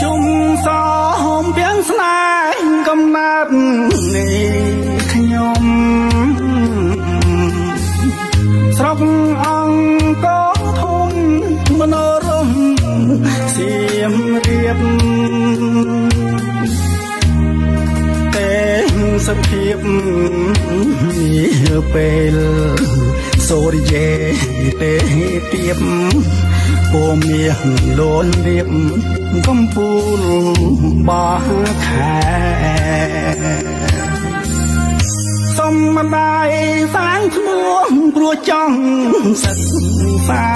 ជុំសហោមពាងស្នេហ៍កំណត់នេះខ្ញុំ ស្រុកអង្គធំមនោរម្យសៀមរាបទេសភាពនេះពេលសូរិយេទេទៀបពមាសលូនរៀបកំពូលបោះខែសុំម្ដាយសាងឈ្មោះព្រោះចង់សិក្សា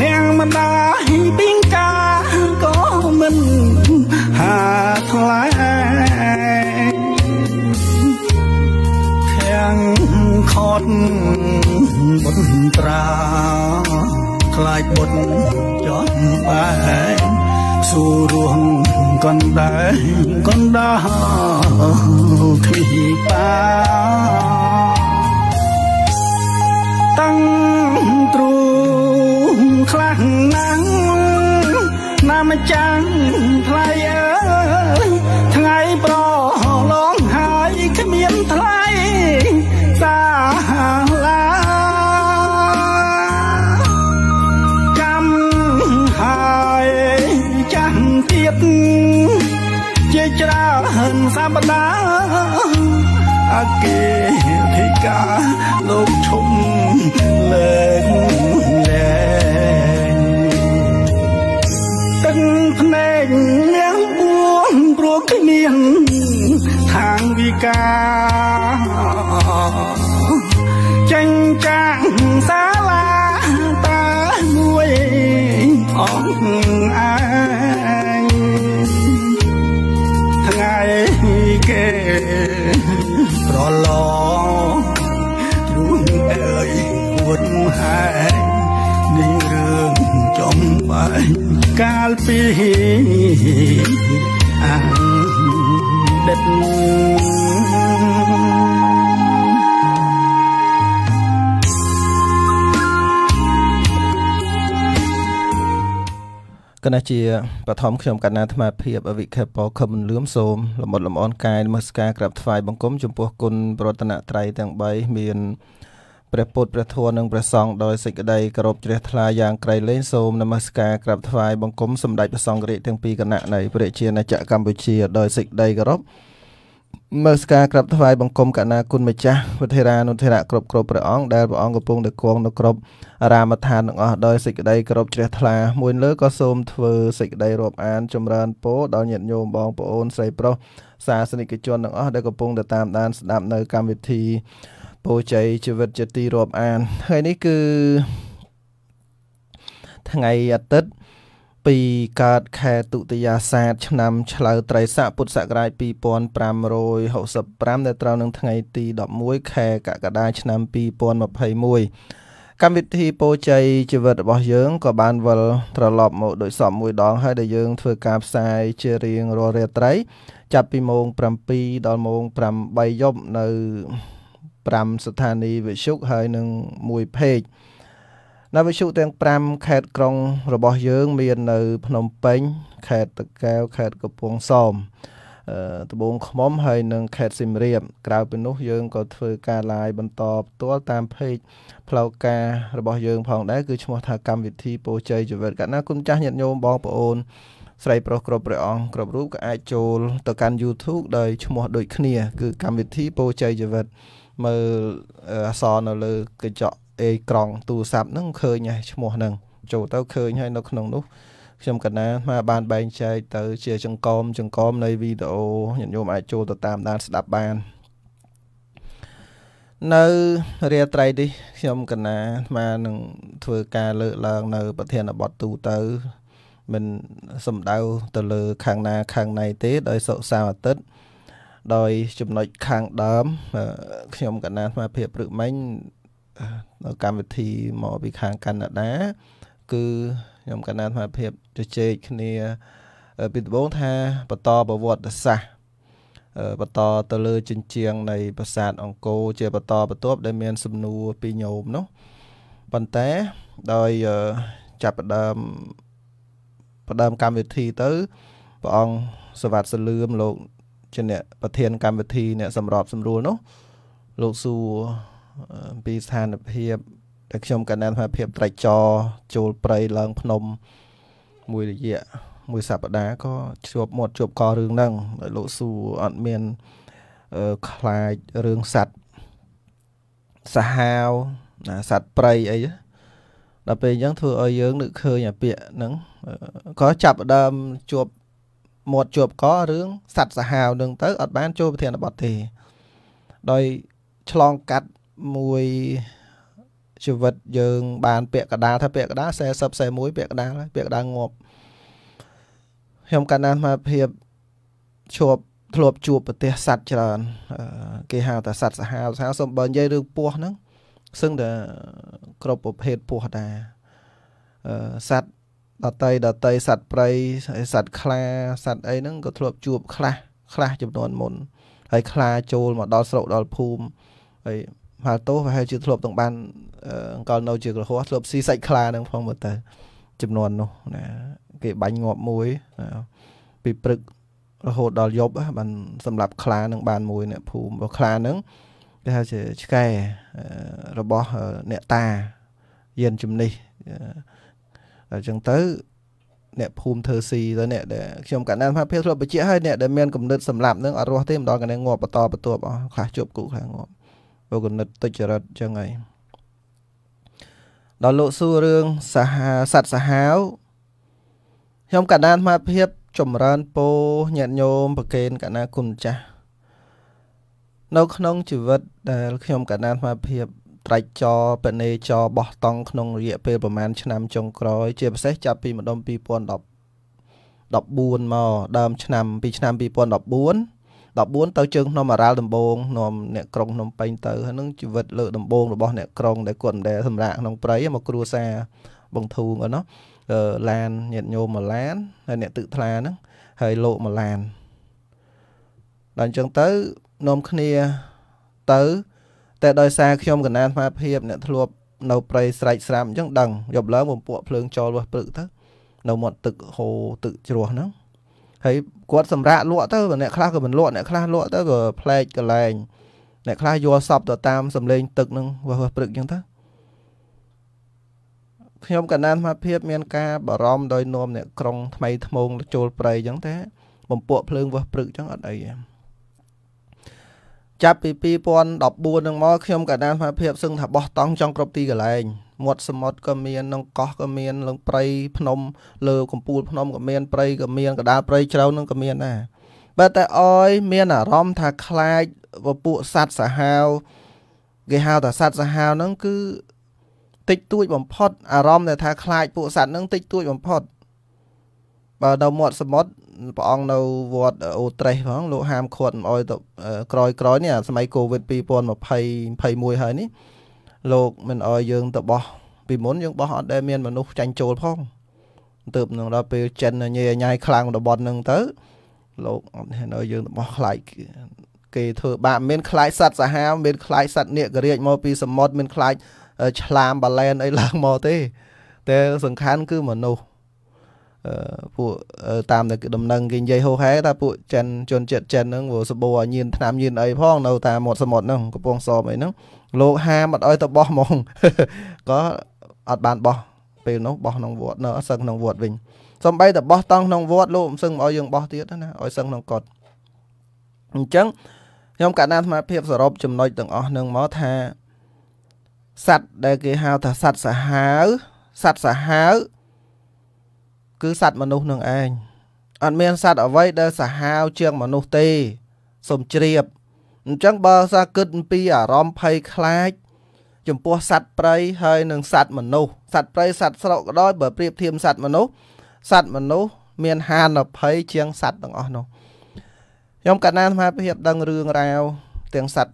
នាងម្ដាយពីងកាក៏មិនហាថ្លៃអត់មុនត្រាខ្លាចមុនចត់បែសួររួងកណ្ដាលកណ្ដាលគ្លីបាតាំងទ្រូងខ្លះណាំងណាមចាំងថ្លៃអើយថ្ងៃប្រកាលោកឈុំលែងកាលពីអាដិតគណៈជាបឋមខ្ញុំកណ្ណាអាត្មាភាពវិខេបខំលឿមសូមលំអត់លំអនកាយនមស្ការ ក្រាបថ្វាយបង្គំចំពោះគុណប្រតនត្រ័យទាំង3មានព្រះពុទ្ធព្រះធម៌និងព្រះសង្ឃដោយសេចក្តីគោរពជ្រះថ្លាយ៉ាងក្រៃលែងសូមនមស្ការក្រាបថ្វាយបង្គំសម្តេចព្រះសង្ឃរាជទាំងពីរគណៈនៃព្រះជាណាចក្រកម្ពុជាដោយសេចក្តីគោរពមើស្ការក្រាបថ្វាយបង្គំកណាគុណម្ចាស់វិធារានុធារៈគ្រប់គ្រប់ព្រះអង្គដែលព្រះអង្គកំពុងតែគង់នៅគ្រប់អារាមដ្ឋានទាំងអស់ដោយសេចក្តីគោរពជ្រះថ្លាមួយលើក៏សូមធ្វើសេចក្តីរាប់អានចម្រើនពរដល់ញាតិញោមបងប្អូនស្រីប្រុសសាសនិកជនទាំងអស់ដែលកំពុងតែតាមដានស្ដាប់នៅកម្មវិធីពរជ័យជីវិតជាទីរាប់អានថ្ងៃនេះគឺថ្ងៃអាទិត្យពីកើតខែទុតិយាសាទឆ្នាំឆ្លូវត្រីស័កពុទ្ធសករាជ2565ដែលត្រូវនឹងថ្ងៃទី11ខែកក្កដាឆ្នាំ2021កម្មវិធីពោជ័យជីវិតរបស់យើងក៏បានវិលត្រឡប់មកដោយសពមួយដងហើយដែលយើងធ្វើការផ្សាយជារៀងរាល់រាត្រី ចាប់ពីម៉ោង7ដល់ម៉ោង8យប់នៅ5ស្ថានីយវិទ្យុហើយនឹង1 page នៅវិទ្យុទាំង5ខេត្តក្រុងរបស់យើងមាននៅ ភ្នំពេញ ខេត្តតាកែវខេត្តកំពង់សោមត្បូងឃ្មុំហើយនឹងខេត្តសៀមរាបក្រៅពីនោះយើងក៏ធ្វើការ live បន្តផ្ទាល់តាម page ផ្លូវការរបស់យើងផងដែរគឺឈ្មោះថាកម្មវិធីពោជ័យជីវិតកណ្ណាគុណចាស់ញាតិញោមបងប្អូន ស្រីប្រុសគ្រប់ព្រះអង្គគ្រប់រូបក៏អាចចូលទៅកាន់ YouTube ដោយឈ្មោះដូចគ្នាគឺកម្មវិធីពោជ័យជីវិតមើលអសរនៅលើកញ្ចក់អេក្រង់ទូរស័ព្ទហ្នឹងឃើញហើយឈ្មោះហ្នឹងចូលទៅឃើញហើយនៅក្នុង នោះខ្ញុំកណាមកបានបែងចែកទៅ ជាចង្កមចង្កមនៃវីដេអូញាតិញោមអាចចូលទៅតាមដានស្ដាប់បាននៅរាត្រីនេះខ្ញុំកណាមកនឹងធ្វើការលើកឡើងនៅ ប្រធានបទទូទៅ មិនសំដៅទៅលើខាងណាខាងណីទេ ដោយសុខសៅអាទិត្យដោយចំណុចខាងដើមខ្ញុំកណានស្មារភាពព្រឹកមិញនៅកម្មវិធីមកពីខាងកាណាដា គឺខ្ញុំកណានស្មារភាពជជែកគ្នាពីដំបូងថាបន្តប្រវត្តិសាស្ត្របន្តទៅលើជញ្ជាំងនៃប្រាសាទអង្គរជាបន្តបន្ទាប់ដែលមាន សំណួរពីញោមនោះប៉ុន្តែដោយចាប់ផ្ដើមផ្ដើមកម្មវិធីទៅព្រះអង្គសវត្តសលឿមលោកជាអ្នកប្រធានកម្មវិធីអ្នកសម្របសម្រួលនោះលោកសួរពីស្ថានភាពដែលខ្ញុំកណ្ដាលស្ថានភាពត្រេកចរចូលព្រៃឡើង ភ្នំមួយរយៈមួយសប្តាហ៍ក៏ជួបមាត់ជួបករឿងហ្នឹងលោកសួរអត់មានខ្លាចរឿងសัตว์សាហាវណាសัตว์ព្រៃអីដល់ពេលអញ្ចឹងធ្វើឲ្យយើងនឹកឃើញអាពាកហ្នឹងក៏ចាប់ដើមជួបមាត់ជាប់ករឿងសត្វសាហាវនឹងទៅ អត់បានចូលប្រធានបទទេដោយឆ្លងកាត់មួយជីវិតយើង បានពាក់កដាលថាពាក់កដាល40 41ពាក់កដាលពាក់កដាលងាប់ខ្ញុំកាលណាមកភាពជួបធ្លាប់ជួបប្រទេសសัตว์ច្រើនគេហៅថាសัตว์សាហាវសាហាវសំបើនិយាយរឿងពស់ហ្នឹងសឹងតែគ្រប់ប្រភេទពស់ដែរសัตว์ដតីដតីសត្វព្រៃសត្វខ្លាសត្វអីហ្នឹងក៏ធ្លាប់ជួបខ្លះខ្លះចំនួនមុនហើយខ្លាចូលមកដល់ស្រុកដល់ភូមិហើយមកទោសប្រហែលជាធ្លាប់ទាំងបានអង្គលនៅជាក្រហមធ្លាប់ស៊ីសាច់ខ្លាហ្នឹងផងមើលទៅចំនួននោះណាគេបាញ់ងាប់មួយពីព្រឹករហូតដល់យប់បានសម្រាប់ខ្លានឹងបានមួយអ្នកភូមិរបស់ខ្លានឹងគេហៅជាឆ្កែរបស់អ្នកតាយានជំនិះអញ្ចឹងទៅអ្នកភូមិធ្វើស៊ីទៅអ្នកដែលខ្ញុំកណ្ដាលថាភាពធ្លាប់បញ្ជាក់ហើយអ្នកដែលមានគំនិត សម្លាប់នឹងអត់រស់ទេម្ដងកណ្ដាលងាប់បន្តបន្ទាប់អស់ខ្លះជប់គូខ្លះងាប់ព្រោះគំនិតទុច្ចរិតអញ្ចឹងហើយដល់លោកសួររឿងសាហាសត្វសាហាវខ្ញុំកណ្ដាលអាភិបចម្រើនពោញាតញោមប្រកេនកណ្ដាគុណចាស់នៅក្នុងជីវិតដែលខ្ញុំកណ្ដាលអាភិបត្រៃចរបនេចរបោះតង់ក្នុងរយៈពេលប្រមាណឆ្នាំចុងក្រោយជាពិសេសចាប់ពីម្ដុំ2010 14មកដើមឆ្នាំពីឆ្នាំ2014 14ទៅជើងភ្នំអារ៉ាល់ដំបងនាំអ្នកក្រុងភ្នំពេញទៅហើយនឹងជីវិត លើកដំបងរបស់អ្នកក្រុងដែលគាត់មិនដែលសម្រាកក្នុងព្រៃមកគ្រួសារបងធូងអីណោះឡានញាតញោមមកឡាន ហើយអ្នកទឹកថ្លាហ្នឹងហើយលោកមកឡានដល់អញ្ចឹងទៅនាំគ្នាទៅតែដោយសារខ្ញុំកណាអាត្មាភាពអ្នកធ្លាប់នៅព្រៃស្រែកស្រាប់អញ្ចឹងដឹងយប់ឡើងពំពក់ភ្លើងចូលវះព្រឹកទៅនៅមាត់ ទឹកហូរទឹកជ្រោះហ្នឹងហើយគាត់សម្រាកលក់ទៅអ្នកខ្លះក៏មិនលក់អ្នកខ្លះលក់ទៅក៏ផ្លែកកលែងអ្នកខ្លះយល់សពទៅតាមសម្លេង ទឹកហ្នឹងវះវះព្រឹកអញ្ចឹងទៅខ្ញុំកណានសមភាពមានការបារម្ភដោយនោមអ្នកក្រុងថ្មីថ្មោងចូលព្រៃអញ្ចឹងតែបំពក់ភ្លើងវះព្រឹកអញ្ចឹងអត់អីទេចាប់ពី2014នឹងមកខ្ញុំក៏បានសមភាពសឹងថាបោះតង់ចង់គ្រប់ទីកន្លែងមាត់សមុទ្រក៏មាននឹងកោះក៏មានលងព្រៃភ្នំលើកំពូលភ្នំក៏មានព្រៃក៏មានកដាលព្រៃជ្រៅនឹងក៏មានដែរបើតែអោយមានអារម្មណ៍ថាខ្លាចពពួកសត្វសាហាវគេហៅថាសត្វសាហាវហ្នឹងគឺតិចតួចបំផុតអារម្មណ៍ដែលថាខ្លាចពួកសត្វហ្នឹងតិចតួចបំផុតបើនៅមាត់សមុទ្រព្រះអង្គនៅវត្តអូត្រេសផងលោកហាមឃាត់មិនអោយទៅក្រោយក្រោយនេះសម័យកូវីដ2020 21ហើយនេះលោកមិនអោយយើងទៅបោះពីមុនយើងបោះអត់ដែលមានមនុស្សចាញ់ចូលផងទៅនឹងដល់ពេលចិនញ៉ៃញ៉ៃខ្លាំងរបស់នឹងទៅលោកអត់ហ៊ានឲ្យយើងទៅបោះខ្លាចគេធ្វើបាបមានខ្លាចសត្វសាហាវមានខ្លាចសត្វនាគរាជមកពីសមុទ្រមានខ្លាចឆ្លាមបាឡែនអីឡើងមកទេតែសំខាន់គឺមនុស្សពួកតាមដំណឹងគេនិយាយហូហែថាពួកចិនជនជាតិចិនហ្នឹងវាសបោឲ្យញៀនឆ្នាំញៀនអីផងនៅតាមមាត់សមុទ្រហ្នឹងកំពង់សោមអីហ្នឹងលោកហាមអត់ឲ្យទៅបោះហ្មងក៏អត់បានបោះពេលនោះបោះក្នុងវត្តនៅអត់សឹងក្នុងវត្តវិញសំបីតែបោះតង់ក្នុងវត្តលោកមិនសឹងឲ្យយើងបោះទៀតណាឲ្យសឹងក្នុងកត់អញ្ចឹងខ្ញុំកណ្ដាលស្មារភាពសរុបចំណុចទាំងអស់នឹងមកថាសัตว์ដែលគេហៅថាសัตว์សាហាវសัตว์សាហាវគឺសត្វមនុស្សនឹងឯងអត់មានសត្វអ្វីដែលសាហាវជាងមនុស្សទេសូមជ្រាបអញ្ចឹងបើសាគិតអំពីអារម្មណ៍ភ័យខ្លាច ចំពោះសត្វព្រៃហើយនិងសត្វមនុស្សសត្វព្រៃសត្វស្រុកក៏ដោយបើប្រៀបធៀបសត្វមនុស្សសត្វមនុស្សមានហានិភ័យជាងសត្វទាំងអស់នោះខ្ញុំកណានស្មារភាពដឹងរឿងរ៉ាវទាំងសត្វ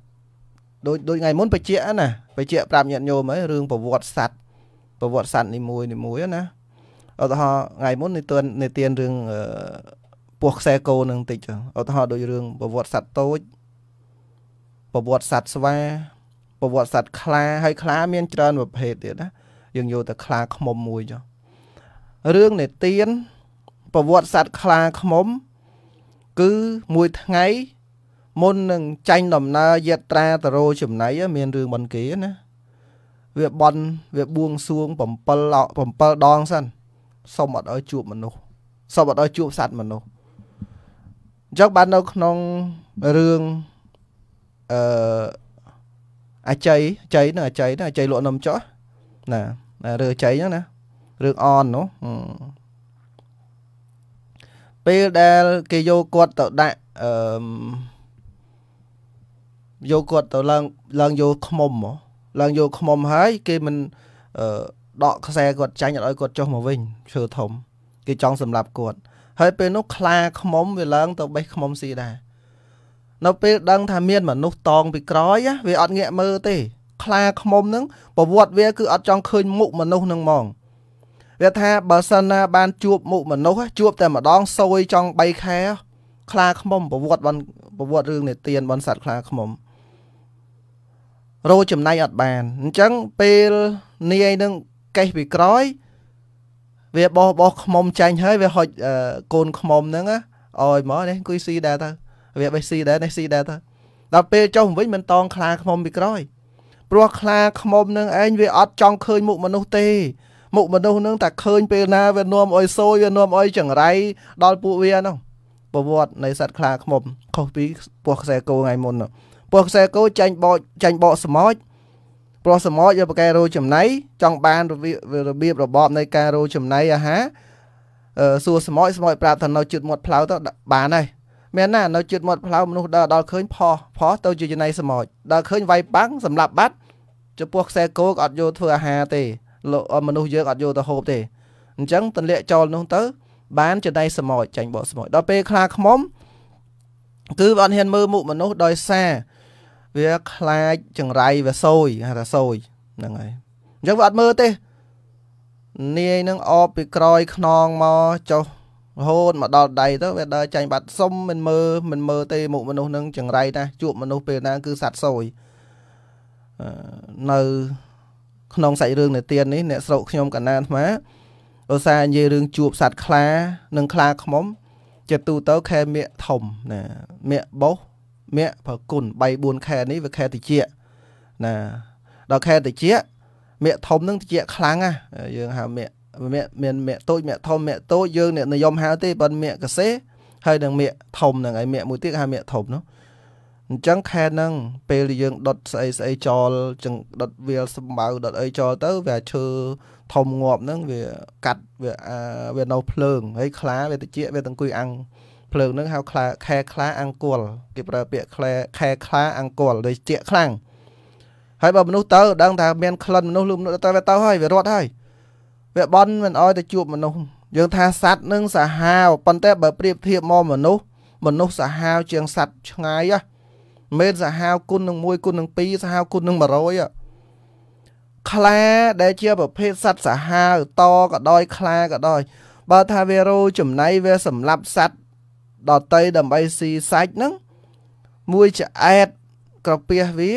ដូចដូចថ្ងៃមុនបជាណាបជា ប្រាប់ញាតញោមហើយរឿងប្រវត្តិសត្វប្រវត្តិសត្វនីមួយនីមួយណាឧទាហរណ៍ថ្ងៃមុននិទាននិទានរឿងពោះខ្សែគោនឹងតិចឧទាហរណ៍ដូចរឿងប្រវត្តិសត្វតូចប្រវត្តិសត្វស្វាប្រវត្តិសត្វខ្លាហើយខ្លាមានច្រើនប្រភេទទៀតណាយើងយកតែខ្លាខ្មុំមួយចុះរឿងនិទានប្រវត្តិសត្វខ្លាខ្មុំ គឺមួយថ្ងៃមុននឹងចាញ់ដំណើរយត្រាតរោចំណៃ មានរឿងបនគេណាវាបន់វាបួង សួង7 7ដងសិនសុំអត់ឲ្យជួបមនុស្សសុំអត់ឲ្យជួបសត្វមនុស្សអញ្ចឹងបាននៅក្នុងរឿងអឺអាច័យច័យនឹងអាច័យនឹងអាច័យលក់នំចោះណារឿងច័យហ្នឹងណារឿងអននោះពេលដែល គេយកគាត់ទៅដាក់អឺយកគាត់ទៅឡើងឡើងយកខ្មុំហ៎ឡើងយកខ្មុំហើយគេមិនអឺដកខ្សែគាត់ចាញ់អត់ឲ្យគាត់ចុះមកវិញឈើធំគេចង់សម្លាប់គាត់ហើយពេលនោះខ្លាខ្មុំវាឡើងទៅបេះខ្មុំស៊ីដែរនៅពេលដឹងថាមានមនុស្សតងពីក្រោយវាអត់ងាកមើលទេខ្លាខ្មុំហ្នឹងប្រវត្តិវាគឺអត់ចង់ឃើញមុខមនុស្សហ្នឹងហ្មងវាថាបើសិនណាបានជួបមុខមនុស្សជួបតែម្ដងសួយចង់3ខែខ្លាខ្មុំប្រវត្តិបនប្រវត្តិរឿងនេទានបនសัตว์ខ្លាខ្មុំរោចំណាយអត់បានអញ្ចឹងពេលនាយនឹងកេះពីក្រោយវាបោះបោះខ្មុំចាញ់ហើយវាហុចកូនខ្មុំហ្នឹងអោយមកនេះគួយស៊ីដែរទៅវាបេះស៊ីដែរនេះស៊ីដែរទៅដល់ពេលចុះវិញមិនតងខ្លាខ្មុំពីក្រោយព្រោះខ្លាខ្មុំនឹងឯងវាអត់ចង់ឃើញមុខមនុស្សទេមុខមនុស្សនឹងតែឃើញពេលណាវានាំអោយសួយវានាំអោយចង្រៃដល់ពួកវានោះប្រវត្តិនៃសត្វខ្លាខ្មុំ ខុសពីពស់ខ្សែគោថ្ងៃមុនពស់ខ្សែគោចាញ់បោកចាញ់បោកស្មោចព្រោះសមយកប្រកែរោចំណៃចង់បានរបៀបរបបនៃការរោចំណៃអាហារសួរសមយសមយប្រាប់ថានៅជិតមាត់ផ្លូវទៅបានហើយមានណានៅជិតមាត់ផ្លូវមនុស្សដើរដល់ឃើញផោះផោះទៅជាចំណៃសមយដើរឃើញវាយប៉ាំងសម្លាប់បាត់ចំពោះខ្សែគោក៏អត់យកធ្វើអាហារទេមនុស្សយើងអត់យកទៅហូបទេអញ្ចឹងទន្លាក់ចោលនោះទៅបានចំណៃសមយចាញ់បកសមយដល់ពេលខ្លាខ្មុំគឺអត់ហ៊ានមើលមុខមនុស្សដោយសារវាខ្លាចចង្រៃវាសយហៅថាសយហ្នឹងហើយអញ្ចឹងវាអត់មើលទេ នាយនឹងអបពីក្រោយខ្នងមកចុះរហូតមកដល់ដៃទៅវាដើរចាញ់បាត់សុំមិនមើលមិនមើលទេមុខមនុស្សនឹងចង្រៃណាស់ជួបមនុស្សពេលណាគឺសัตว์សយនៅក្នុងសាច់រឿងនិទាននេះអ្នកស្រុកខ្ញុំកណាអាត្មាឧស្សាហ៍និយាយរឿងជួបសัตว์ខ្លានិងខ្លាខ្មុំជាទូទៅខែមៀកធំណាមៀកបោសមគ្គផលគុណ3 4ខែនេះវាខែតិចណាដល់ខែតិចមគ្គធំនឹងតិចខ្លាំងណាយើងហៅមគ្គមគ្គមានមគ្គតូចមគ្គធំមគ្គតូចយើងនិយមហៅទេប៉ុន្តែមគ្គកសេហើយនឹងមគ្គធំហ្នឹងហើយមគ្គមួយទៀតហៅមគ្គធំនោះអញ្ចឹងខែហ្នឹងពេលយើងដុតស្អីស្អីចោលចឹងដុតវាលសម្បៅដុតអីចោលទៅវាឈើធំងាប់ហ្នឹងវាកាត់វាវានៅភ្លើងហើយខ្លាវាតិចវាទាំងគួយអាំងភ្លើងនឹងហៅខ្លាខែខ្លាអង្គលគេប្រើពាក្យខ្លាខែខ្លាអង្គលដូចជាខ្លាំងហើយបើមនុស្សទៅដឹងថាមានក្លិនមនុស្សលឺមនុស្សទៅវាទៅហើយវារត់ហើយវាបន់មិនអោយទៅជួបមនុស្សយើងថាសត្វនឹងសាហាវប៉ុន្តែបើប្រៀបធៀបមកមនុស្សមនុស្សសាហាវជាងសត្វឆ្ងាយហ៎មែនសាហាវគុណនឹង1គុណនឹង2សាហាវគុណនឹង100ហ៎ខ្លាដែលជាប្រភេទសត្វសាហាវតក៏ដោយខ្លាក៏ដោយបើថាវារោចំណៃវាសម្លាប់សត្វដតីដើម្បីស៊ីសាច់ហ្នឹងមួយឆ្អែតក្រពះវា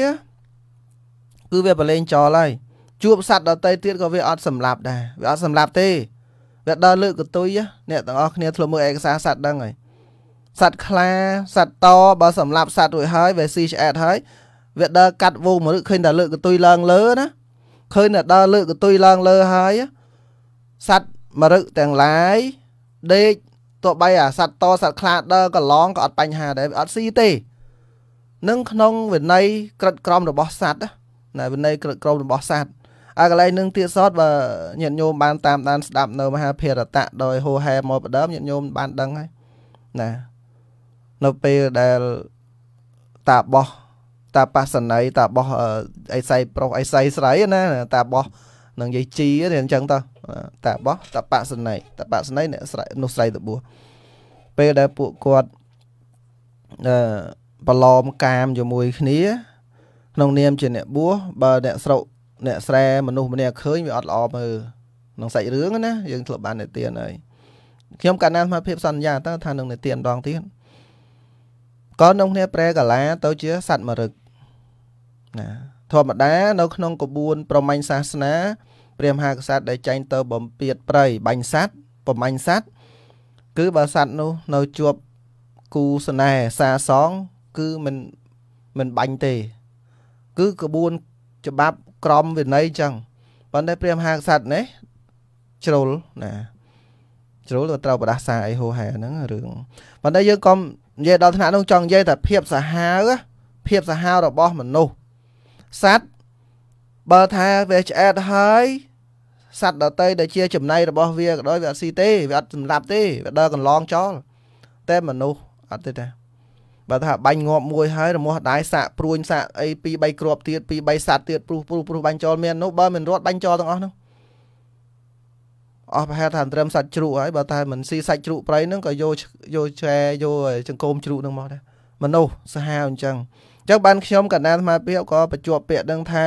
គឺវាប្រឡែងចោលហើយជួបសត្វដតីទៀតក៏វាអត់សម្លាប់ដែរវាអត់សម្លាប់ទេវាដល់លើកកតុយអ្នកទាំងអស់គ្នាធ្លាប់មើលឯកសារសត្វដឹងហើយសត្វខ្លាសត្វតបើសម្លាប់សត្វរួចហើយវាស៊ីឆ្អែតហើយ វាដើរកាត់វងមរឹកឃើញតែលើកកតុយឡើងលើណាឃើញតែដើរលើកកតុយឡើងលើហើយសត្វមរឹកទាំងឡាយដេកទោះបីអាសត្វតសត្វខ្លាដើរកន្លងក៏អត់បញ្ហាដែរវាអត់ស៊ីទេនឹងក្នុង វិន័យក្រិតក្រមរបស់សត្វណាវិន័យក្រិតក្រមរបស់សត្វហើយកន្លែងនឹងទៀតសតបើញាតិញោមបានតាមដានស្ដាប់នៅមហាភារតៈដោយហូហែមកបដើមញាតិញោមបានដឹងហើយណានៅពេលដែលតាបោះតាបស្សនីតាបោះអីសៃប្រុសអីសៃស្រីណាតាបោះនឹងយាយជីរៀនអញ្ចឹងតោះតាបោះតបសន័យតបសន័យអ្នកស្រ័យនោះស្រ័យតបួពេលដែលពួកគាត់អឺប្រឡំកាមជាមួយគ្នាក្នុងនាមជាអ្នកបួសបើអ្នកស្រុកអ្នកស្រែមនុស្សម្នាក់ឃើញវាអត់ល្អមើលក្នុងសាច់រឿងណាយើងធ្លាប់បាននិទានហើយខ្ញុំកាលណាសមភាពសន្យាតើថានឹងនិទានម្ដងទៀតក៏ក្នុងគ្នាប្រែកាឡាទៅជាសត្វមរឹកណាធម្មតានៅ ក្នុងក្បួន ប្រមាញ់សាសនាព្រះមហាក្សត្រដែលចេញទៅបំពេញប្រៃបាញ់សัตว์បំបាញ់សัตว์គឺបើសัตว์នោះនៅជាប់គូស្នេហ៍សាសងគឺមិនមិនបាញ់ទេ គឺក្បួនច្បាប់ក្រមវិន័យចឹងប៉ុន្តែព្រះមហាក្សត្រនេះជ្រុលណាជ្រុលទៅត្រូវបដាសាអីហូហែហ្នឹងរឿងប៉ុន្តែយើងក៏និយាយដល់ថ្នាក់នោះចង់និយាយតែភាពសាហាវភាពសាហាវរបស់មនុស្សសัตว์បើថាវាឆ្អែតហើយសត្វដតីដែលជាចំណៃរបស់វាក៏ដោយវាអត់ស៊ីទេវាអត់សម្លាប់ទេវាដើរកន្លងចោលតែមនុស្សអត់ទេតាបើថាបាញ់ងាប់មួយហើយរមាស់ដៃសាក់ព្រួញសាក់អី2 3គ្រាប់ទៀត2 3សាក់ទៀតព្រោះព្រោះព្រោះបាញ់ចោលមាននោះបើមិនរត់បាញ់ចោលទាំងអស់នោះអស់ប្រហែលថាត្រឹមសាច់ជ្រូកហើយបើតែមិនស៊ីសាច់ជ្រូកប្រៃហ្នឹងក៏យកយកឆែយកចង្កូមជ្រូកហ្នឹងមកដែរមនុស្សសាហាវអញ្ចឹងអញ្ចឹងបានខ្ញុំកណ្ដាលអាត្មាភាពក៏បញ្ជាក់ពាក្យដឹងថា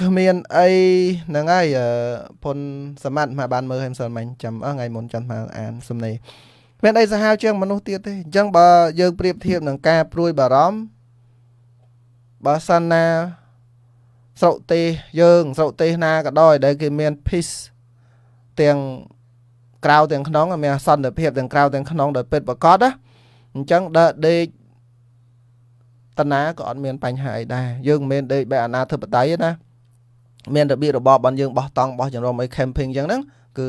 គ្មានអីហ្នឹងហើយផុនសមត្ថមកបានមើលហេមសិនមិញចាំថ្ងៃមុនចាំមកអានសំណេរមានអីសាហាវជាង មនុស្សទៀតទេអញ្ចឹងបើយើងប្រៀបធៀបនឹងការព្រួយបារម្ភបើសិនណាស្រុកទេសយើងស្រុកទេសណាក៏ដោយដែលគេមាន peace ទាំងក្រៅទាំងក្នុង មានសន្តិភាពទាំងក្រៅទាំងក្នុងដោយពិតប្រកបណាអញ្ចឹងដើដេកតណាក៏អត់មាន បញ្ហាអីដែរយើងមិនមែនដេកបែបអាណាធិបតេយ្យទេណាមានរបៀបរបបរបស់យើងបោះតង់បោះជំរំអី camping អញ្ចឹងហ្នឹងគឺ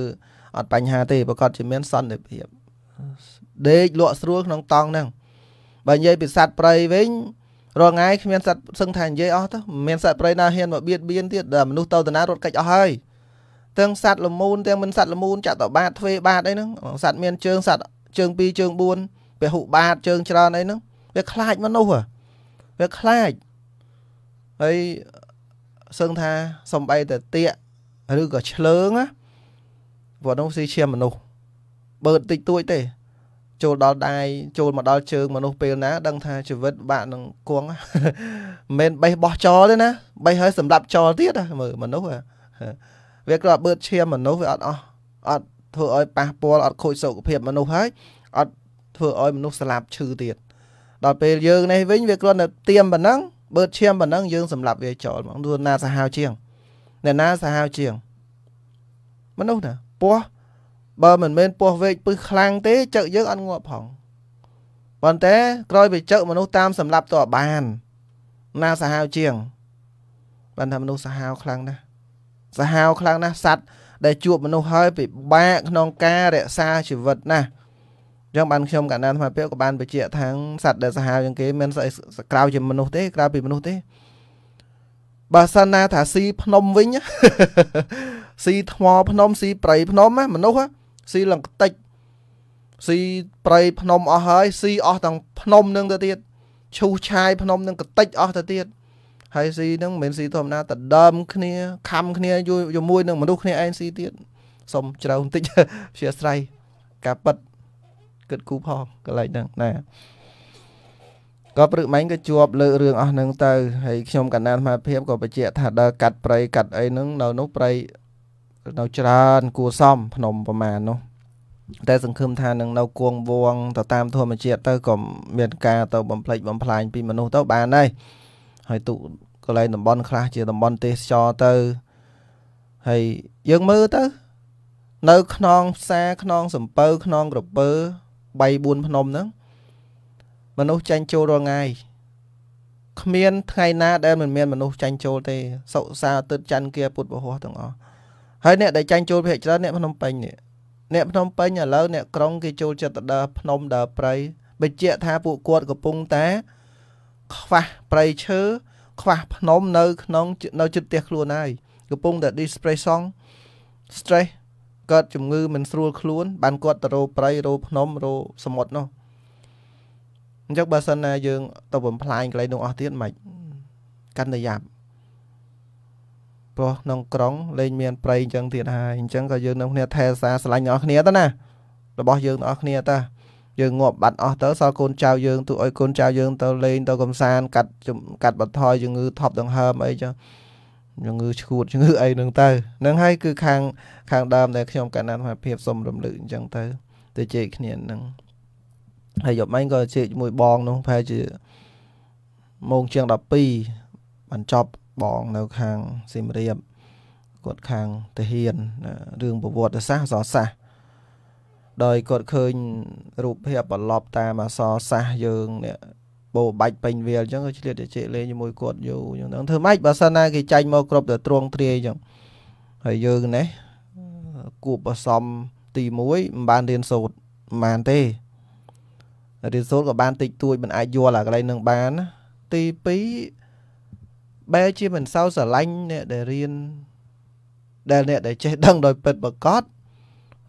អត់បញ្ហាទេប្រកាសជាមានសន្តិភាពដេកលក់ស្រួលក្នុងតង់ហ្នឹងបើនិយាយពីសត្វព្រៃវិញរាល់ថ្ងៃគ្មានសត្វសឹងថានិយាយអស់ទៅមានសត្វព្រៃណាហ៊ានមកបៀតបៀនទៀតមនុស្សទៅតាណារត់កាច់អស់ហើយទាំងសត្វលមូនទាំងមិនសត្វលមូនចតបាតទ្វេបាតអីហ្នឹងសត្វមានជើងសត្វជើង2ជើង4ពហុបាតជើងច្រើនអីហ្នឹងវាខ្លាចមនុស្សវាខ្លាចហើយសឹងថាសំបីតទៀកឬក៏ឆ្លើងណាវត្តនោះស៊ីឈាមមនុស្សបើតិចតួចទេចូលដល់ដៃចូលមកដល់ជើងមនុស្សពេលណា ដឹងថាជីវិតបាក់នឹងគង់មិនបេះបោះចោលទេណាបេះហើយសម្រាប់ចោលទៀតមើលមនុស្សវាគ្រាន់បើឈាមមនុស្សវាអត់អស់អត់ធ្វើឲ្យប៉ះពាល់អត់ខូចសុខភាពមនុស្សហើយអត់ធ្វើឲ្យមនុស្សស្លាប់ឈឺទៀតដល់ពេលយើងនេះវិញវាគ្រាន់តែទៀមប៉ុណ្ណឹងបឺតឈាមប៉ុណ្ណឹងយើងសម្លាប់វាចោលហ្មងនោះណាសាហាវជាងអ្នកណាសាហាវជាង មនុស្សណាពោះបើមិនមែនពោះវែកពឹសខ្លាំងទេចឹកយើងអត់ងាប់ផងប៉ុន្តែក្រោយពីចឹកមនុស្សតាមសម្លាប់តបបានណាសាហាវជាងបានថាមនុស្សសាហាវខ្លាំងណាស់សាហាវខ្លាំងណាស់សัตว์ដែលជួបមនុស្សហើយពិបាកក្នុងការរក្សាជីវិតណាស់អញ្ចឹងបានខ្ញុំកាលណាថ្មពាក្យក៏បានបញ្ជាក់ថាសត្វដែលសាហាវជាងគេមានសក្រៅជាមនុស្សទេក្រៅពីមនុស្សទេបើសិនណាថាស៊ីភ្នំវិញស៊ីថ្មភ្នំស៊ីប្រៃភ្នំមនុស្សស៊ីលង្កិចស៊ីប្រៃភ្នំអស់ហើយស៊ីអស់ទាំងភ្នំ នឹងទៅទៀតឈូសឆាយភ្នំ នឹងកតិចអស់ទៅទៀតហើយស៊ីនឹងមិនស៊ីធម្មតាតដើមគ្នាខំគ្នាជាមួយនឹងមនុស្សគ្នាឯងស៊ីទៀតសុំជ្រៅបន្តិចជាស្រ័យការប៉ັດគិតគូផងកន្លែងហ្នឹងណាក៏ព្រឹកមិញក៏ជាប់លើករឿងអស់ហ្នឹងទៅហើយខ្ញុំកណ្ដាលអាមាភិបក៏បញ្ជាក់ថាដើរកាត់ព្រៃកាត់អីហ្នឹងនៅនោះព្រៃនៅច្រើន គួសមភ្នំប្រមាណនោះតែសង្ឃឹមថានឹងនៅគួងវងទៅតាមធម្មជាតិទៅក៏មានការទៅបំផ្លិចបំផ្លាញពីមនុស្សទៅបានដែរហើយទុកន្លែងតំបន់ខ្លះជាតំបន់ទេសចរទៅហើយយើងមើលទៅនៅខ្នងផ្សាខ្នងសំពៅខ្នងក្រពើ3 4ភ្នំហ្នឹងមនុស្សចាញ់ចូលរាល់ថ្ងៃគ្មានថ្ងៃណាដែលមិនមានមនុស្សចាញ់ចូលទេសុខសាទឹកច័ន្ទគាពុទ្ធពហោះទាំងអស់ហើយអ្នកដែលចាញ់ចូលភាគច្រើនអ្នកភ្នំពេញនេះអ្នកភ្នំពេញឥឡូវអ្នកក្រុងគេចូលចិត្តដើរភ្នំដើរព្រៃបញ្ជាក់ថាពួកគាត់កំពុងតែខ្វះព្រៃឈើខ្វះភ្នំនៅក្នុងនៅជិតផ្ទះខ្លួនហើយកំពុងតែ display song stress កើតជំងឺមិនស្រួលខ្លួន បានគាត់ទៅរោប្រៃរោភ្នំរោសមុទ្រនោះអញ្ចឹងបើសិនណាយើងទៅបំផ្លាញកន្លែងនោះអស់ទៀតមិនកាន់តែយ៉ាប់ព្រោះក្នុងក្រុងលែងមានប្រៃអញ្ចឹងទៀតហើយអញ្ចឹងក៏យើងនៅគ្នាថែសារឆ្លាញ់អ្នកគ្នាទៅណារបស់យើងទាំងអស់គ្នាតាយើងងាប់បាត់អស់ទៅសល់កូនចៅយើងទូឲ្យកូនចៅយើង ទៅលេងទៅកំសាន្តកាត់កាត់បន្ថយជំងឺថប់ដង្ហើមអីចឹងជំងឺឈួតជំងឺអីហ្នឹងទៅហ្នឹងហើយគឺខាងខាងដើមដែលខ្ញុំកណ្ដាលមហាភាពសុំរំលឹកអញ្ចឹងទៅទៅជែកគ្នាហ្នឹងហើយយប់មិញក៏ជែកជាមួយបងនោះប្រហែលជាម៉ោងជាង12បានចប់បងនៅខាងសៀមរាបគាត់ខាងតាហានរឿងប្រវត្តិសាស្ត្រអសរសាស្ត្រដោយគាត់ឃើញរូបភាពបន្លប់តាមអសរសាស្ត្រយើងនេះបោបាច់ពេញវាលអញ្ចឹងក៏ឆ្លៀតតែជែកលេងជាមួយគាត់យូរអញ្ចឹងដល់ធ្វើម៉េចបើសិនណាគេចាញ់មកគ្រប់តែទ្រង់ទ្រាយអញ្ចឹងហើយយើងណេះគួបអសំទី1មិនបានរៀនសូត្រមិនបានទេរៀនសូត្រក៏បានតិចតួចមិនអាចយល់អាកន្លែងនឹងបានទី2បែរជាមិនសូវស្រឡាញ់អ្នកដែលរៀនដែលអ្នកដែលចេះដឹងដោយពិតប្រកប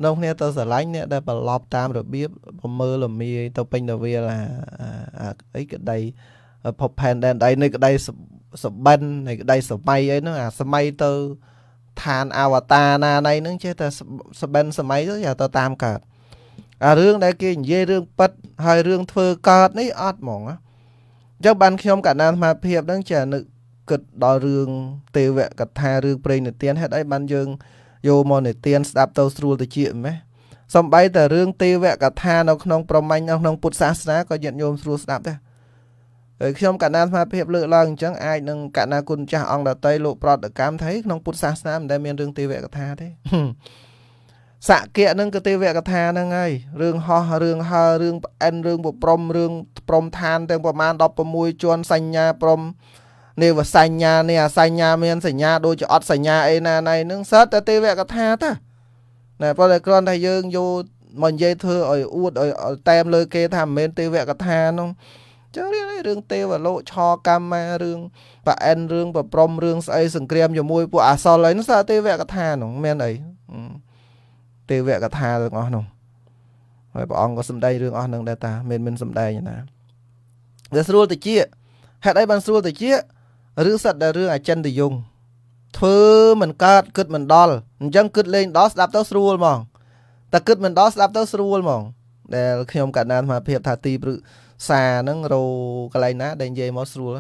នៅគ្នាទៅស្រឡាញ់អ្នកដែលប្រឡប់តាមរបៀបប្រមើលមីទៅពេញទៅវាអាអីក្តីភពផែនដែនដីនៃក្តីសបិននៃក្តីសម័យអីហ្នឹងអាសម័យទៅឋានអវតារណាណៃហ្នឹងចេះតែសបិនសម័យទៅយកទៅតាមកើតអារឿងដែលគេនិយាយរឿងប៉ិតហើយរឿងធ្វើកើតនេះអត់ហ្មងអញ្ចឹងបានខ្ញុំកណ្ដាលសមាភិបហ្នឹងចេះនឹកគិតដល់រឿងទេវកថារឿងព្រេងនិទានហេតុអីបានយើងយកមកនិទានស្ដាប់ទៅស្រួលទៅជាមែនសំបីតែរឿងទេវកថានៅក្នុងប្រមាញ់នៅក្នុងពុទ្ធសាសនាក៏ញាតិញោមស្រួលស្ដាប់ដែរហើយខ្ញុំកណ្ដាលស្មារតីលើកឡើងអញ្ចឹងអាចនឹងកណ្ដាគុណចាស់អង្គដតីលោកប្រតកម្មថៃក្នុងពុទ្ធសាសនាមិនដែលមានរឿងទេវកថាទេសក្យនឹងគឺទេវកថាហ្នឹងហើយរឿងហោះរឿងហើរឿងប្អិនរឿងប្រព្រំរឿងព្រំឋានទាំងប្រមាណ16ជាន់សញ្ញាព្រំនាវសញ្ញានេះអសញ្ញាមានសញ្ញាដូចជាអត់សញ្ញាអីណាណៃនឹងសិតតែទេវកថាតាណែប៉ុន្តែគ្រាន់តែយើងយកមកនិយាយធ្វើឲ្យអួតឲ្យតែមលើគេថាមិនមែនទេវកថានោះចឹងរឿងទេវលោកឆកម្មារឿងប៉ែនរឿងប្រព្រំរឿងស្អីសង្គ្រាមជាមួយពួកអាសលអីនោះសារទេវកថានោះមានអីទេវកថាទាំងអស់នោះហើយព្រះអង្គក៏សំដែងរឿងអស់នឹងដែរតាមានមានសំដែងណាវាស្រួលតិចហេតុអីបានស្រួលតិចឬសិតដែលរឿងអចិន្តយង ធ្វើមិនកើតគិតមិនដល់អញ្ចឹងគិតលេងដល់ស្ដាប់ទៅស្រួលហ្មងតែគិតមិនដល់ស្ដាប់ទៅស្រួលហ្មង ដែលខ្ញុំកណ្ដាលសមភាពថាទីព្រឹកសាហ្នឹងរកន្លែងណា ដែលនិយាយមកស្រួល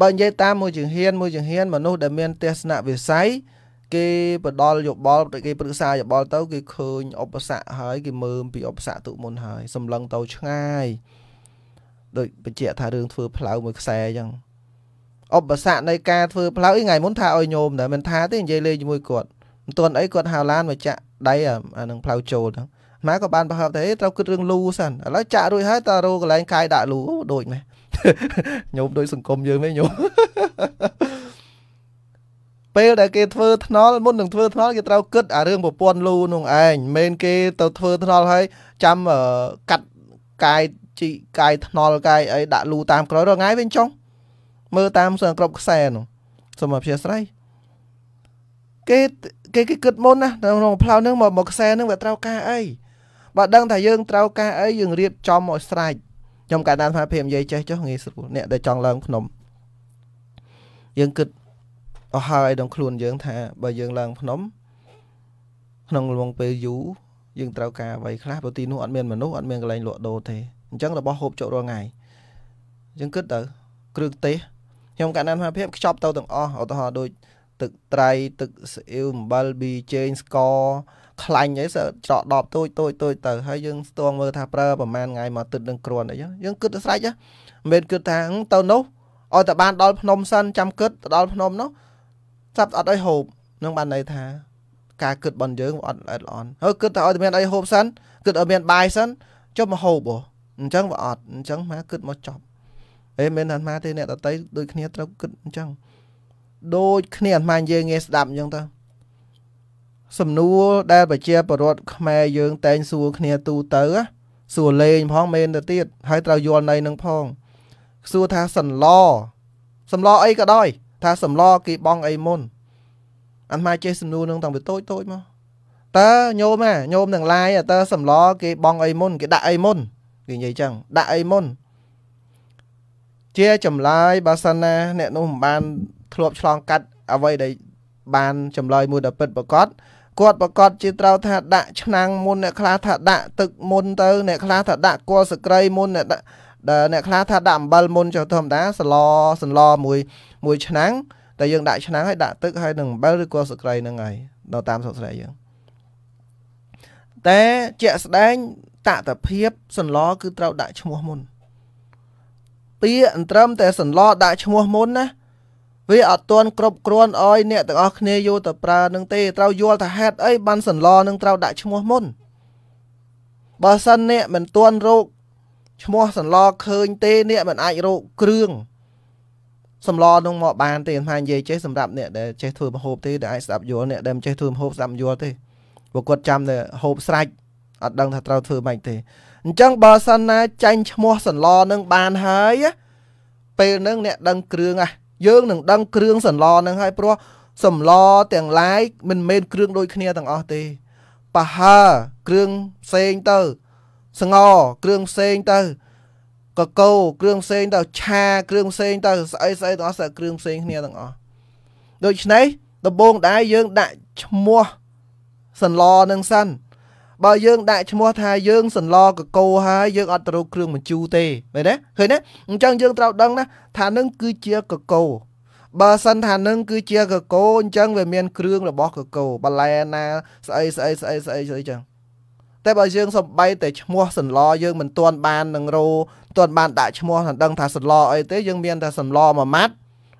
បើនិយាយតាមមួយជាងហ៊ានមួយជាងហ៊ានមនុស្សដែលមានទស្សនៈវិស័យគេបដលយោបល់គេប្រឹក្សាយោបល់ទៅគេឃើញឧបសគ្គហើយគេមើលពីឧបសគ្គទុមុនហើយសម្លឹងទៅឆ្ងាយដូចបញ្ជាក់ថារឿងធ្វើផ្លូវមួយខ្សែអញ្ចឹងឧបសគ្គនៃការធ្វើផ្លូវថ្ងៃមុនថាឲ្យញោមតែមិនថាទេនិយាយលេងជាមួយគាត់មិនទាន់អីគាត់ហៅឡានមកចាក់ដៃអានឹងផ្លូវចូលហ្នឹងម៉ែក៏បានប្រហែលតែត្រូវគិតរឿងលូសិនឥឡូវចាក់រួចហើយតើរកន្លែងកាយដាក់លូដូចម៉េះញោមដូចសង្គមយើងទេញោមពេលដែលគេធ្វើថ្នល់មុននឹងធ្វើថ្នល់គេត្រូវគិតអារឿងប្រព័ន្ធលូនោះឯងមិនគេទៅធ្វើថ្នល់ហើយចាំកាត់កាយជីកាយថ្នល់កាយអីដាក់លូតាមក្រោយរងាយវិញចុងមើលតាមសើគ្រប់ខ្សែនោះសូមអព្យាស្រ័យគេគេគេគិតមុនណាក្នុងផ្លូវហ្នឹងមកមកខ្សែហ្នឹងវាត្រូវការអីបើដឹងថាយើងត្រូវការអីយើងរៀបចំឲ្យស្រេចខ្ញុំកាលណាថាភាពនិយាយចេះចុះងាយស្រួលអ្នកដែលចង់ឡើងភ្នំយើងគិតអស់ហើយដល់ខ្លួនយើងថា បើយើងឡើង ភ្នំក្នុងរងពេលយូរយើងត្រូវការអ្វីខ្លះព្រោះទីនោះអត់មានមនុស្សអត់មានកន្លែងលក់ដូរទេអញ្ចឹងរបស់ហូបចុករងថ្ងៃយើងគិតទៅគ្រឿងទេសខ្ញុំកណ្ដាលអាហារភាពខ្ចប់ទៅទាំងអស់ឧទាហរណ៍ដូចទឹកត្រៃទឹកស៊ីអ៊ីវអំបិលប៊ីជេងស្ករខ្លាញ់អីស្រកដបតូចតូចតូចទៅហើយយើងស្ទងមើលថាប្រើប្រហែលថ្ងៃមកទឹកនឹងគ្រាន់អីយើងគិតស្រេចមិនមែនគិតថាទៅនោះអត់តែបានដល់ភ្នំសិនចាំគិតទៅដល់ភ្នំនោះស្រាប់អត់អីហូបនឹងបានន័យថា ការគិតរបស់យើងវាអត់ល្អល្អន់ហើយគិតថាឲ្យតែមានអីហូបសិនគិតឲ្យមានបាយសិនចុះមកហូបអញ្ចឹងវាអត់អញ្ចឹងមកគិតមកចប់អេមិនអាត្មាទេអ្នកតន្ត្រីដូចគ្នាត្រូវគិតអញ្ចឹងដូចគ្នាអាត្មានិយាយងាយស្ដាប់អញ្ចឹងទៅសំណួរដែលប្រជាពលរដ្ឋខ្មែរយើង តែងសួរគ្នាទូទៅសួរលេងផងមែនទៅទៀតហើយត្រូវយល់ន័យនឹងផងសួរថាសន្លសំឡអីក៏ដោយថាសំឡគេបងអីមុនអាត្មាចេះសំណួរនឹងតាំងពីតូចតូចមកតើញោមហ៎ញោមនឹងឡាយតើសំឡគេបងអីមុនគេដាក់អីមុនគេនិយាយចឹងដាក់អីមុនជាចម្លើយបើសិនណាអ្នក នោះមិនបានធ្លាប់ឆ្លងកាត់អ្វីដែលបានចម្លើយមួយដល់ពិតប្រកបគាត់ប្រកាសជាត្រូវថាដាក់ឆ្នាំងមុនអ្នកខ្លះថាដាក់ទឹកមុនទៅអ្នកខ្លះថាដាក់គល់សក្រីមុនអ្នកអ្នកខ្លះថាដាក់អំបិលមុនចុះធម្មតាសឡសឡមួយមួយឆ្នាំងតែយើងដាក់ឆ្នាំងហើយដាក់ទឹកហើយនឹងអំបិលឬគល់សក្រីហ្នឹងហើយដល់តាមសុខស្រីយើងតែជាក់ស្ដែងតតភាពសឡគឺត្រូវដាក់ឈ្មោះមុនពាក្យអន្ត្រឹមតែសន្លដាក់ឈ្មោះមុនណាវាអត់ទាន់គ្រប់គ្រាន់អោយអ្នកទាំងអស់គ្នាយកទៅប្រើនឹងទេត្រូវយល់ថាហេតុអីបានសន្លនឹងត្រូវដាក់ឈ្មោះមុនបើសិនអ្នកមិនទាន់រោគឈ្មោះសន្លឃើញទេ អ្នកមិនអាចរោគគ្រឿងសម្លនឹងមកបាន ទេមិនថានិយាយចេះសម្រាប់អ្នកដែលចេះធ្វើម្ហូបទេដែលអាចស្ដាប់យល់អ្នកដែលមិនចេះធ្វើម្ហូបស្ដាប់យល់ទេព្រោះគាត់ចាំតែហូបស្រាច់អត់ដឹងថាត្រូវធ្វើម៉េចទេអញ្ចឹងបើសិនណាចាញ់ឈ្មោះសន្លនឹងបានហើយ ពេលនឹង អ្នកដឹងគ្រឿងហ่ะយើងនឹងដឹងគ្រឿងសន្លនឹងហើយព្រោះសំឡទាំងឡាយមិនមែនគ្រឿងដូចគ្នាទាំងអស់ទេប្រហើគ្រឿងផ្សេងទៅស្ងោគ្រឿងផ្សេងទៅកកោគ្រឿងផ្សេងទៅឆាគ្រឿងផ្សេងទៅស្អីស្អីទាំងអស់ស្អគ្រឿងផ្សេងគ្នាទាំងអស់ដូច្នេះដំបងដែរយើងដាក់ឈ្មោះសន្លនឹងសិនបើយើងដាក់ឈ្មោះថាយើងសន្លកកោហើយយើង អត់ទៅរកគ្រឿងបញ្ជូរទេមែនទេឃើញទេអញ្ចឹងយើងត្រូវដឹងណាថានឹងគឺជាកកោបើសិនថានឹងគឺជាកកោអញ្ចឹងវាមានគ្រឿងរបស់កកោបន្លែណាស្អីស្អីស្អីស្អីស្អីចឹងតែបើយើងសំបីតែឈ្មោះសន្លយើងមិនទាន់បាននឹងរោទាន់បានដាក់ឈ្មោះថាដឹង ថាសន្លអីទេយើងមានតែសន្លមួយម៉ាត់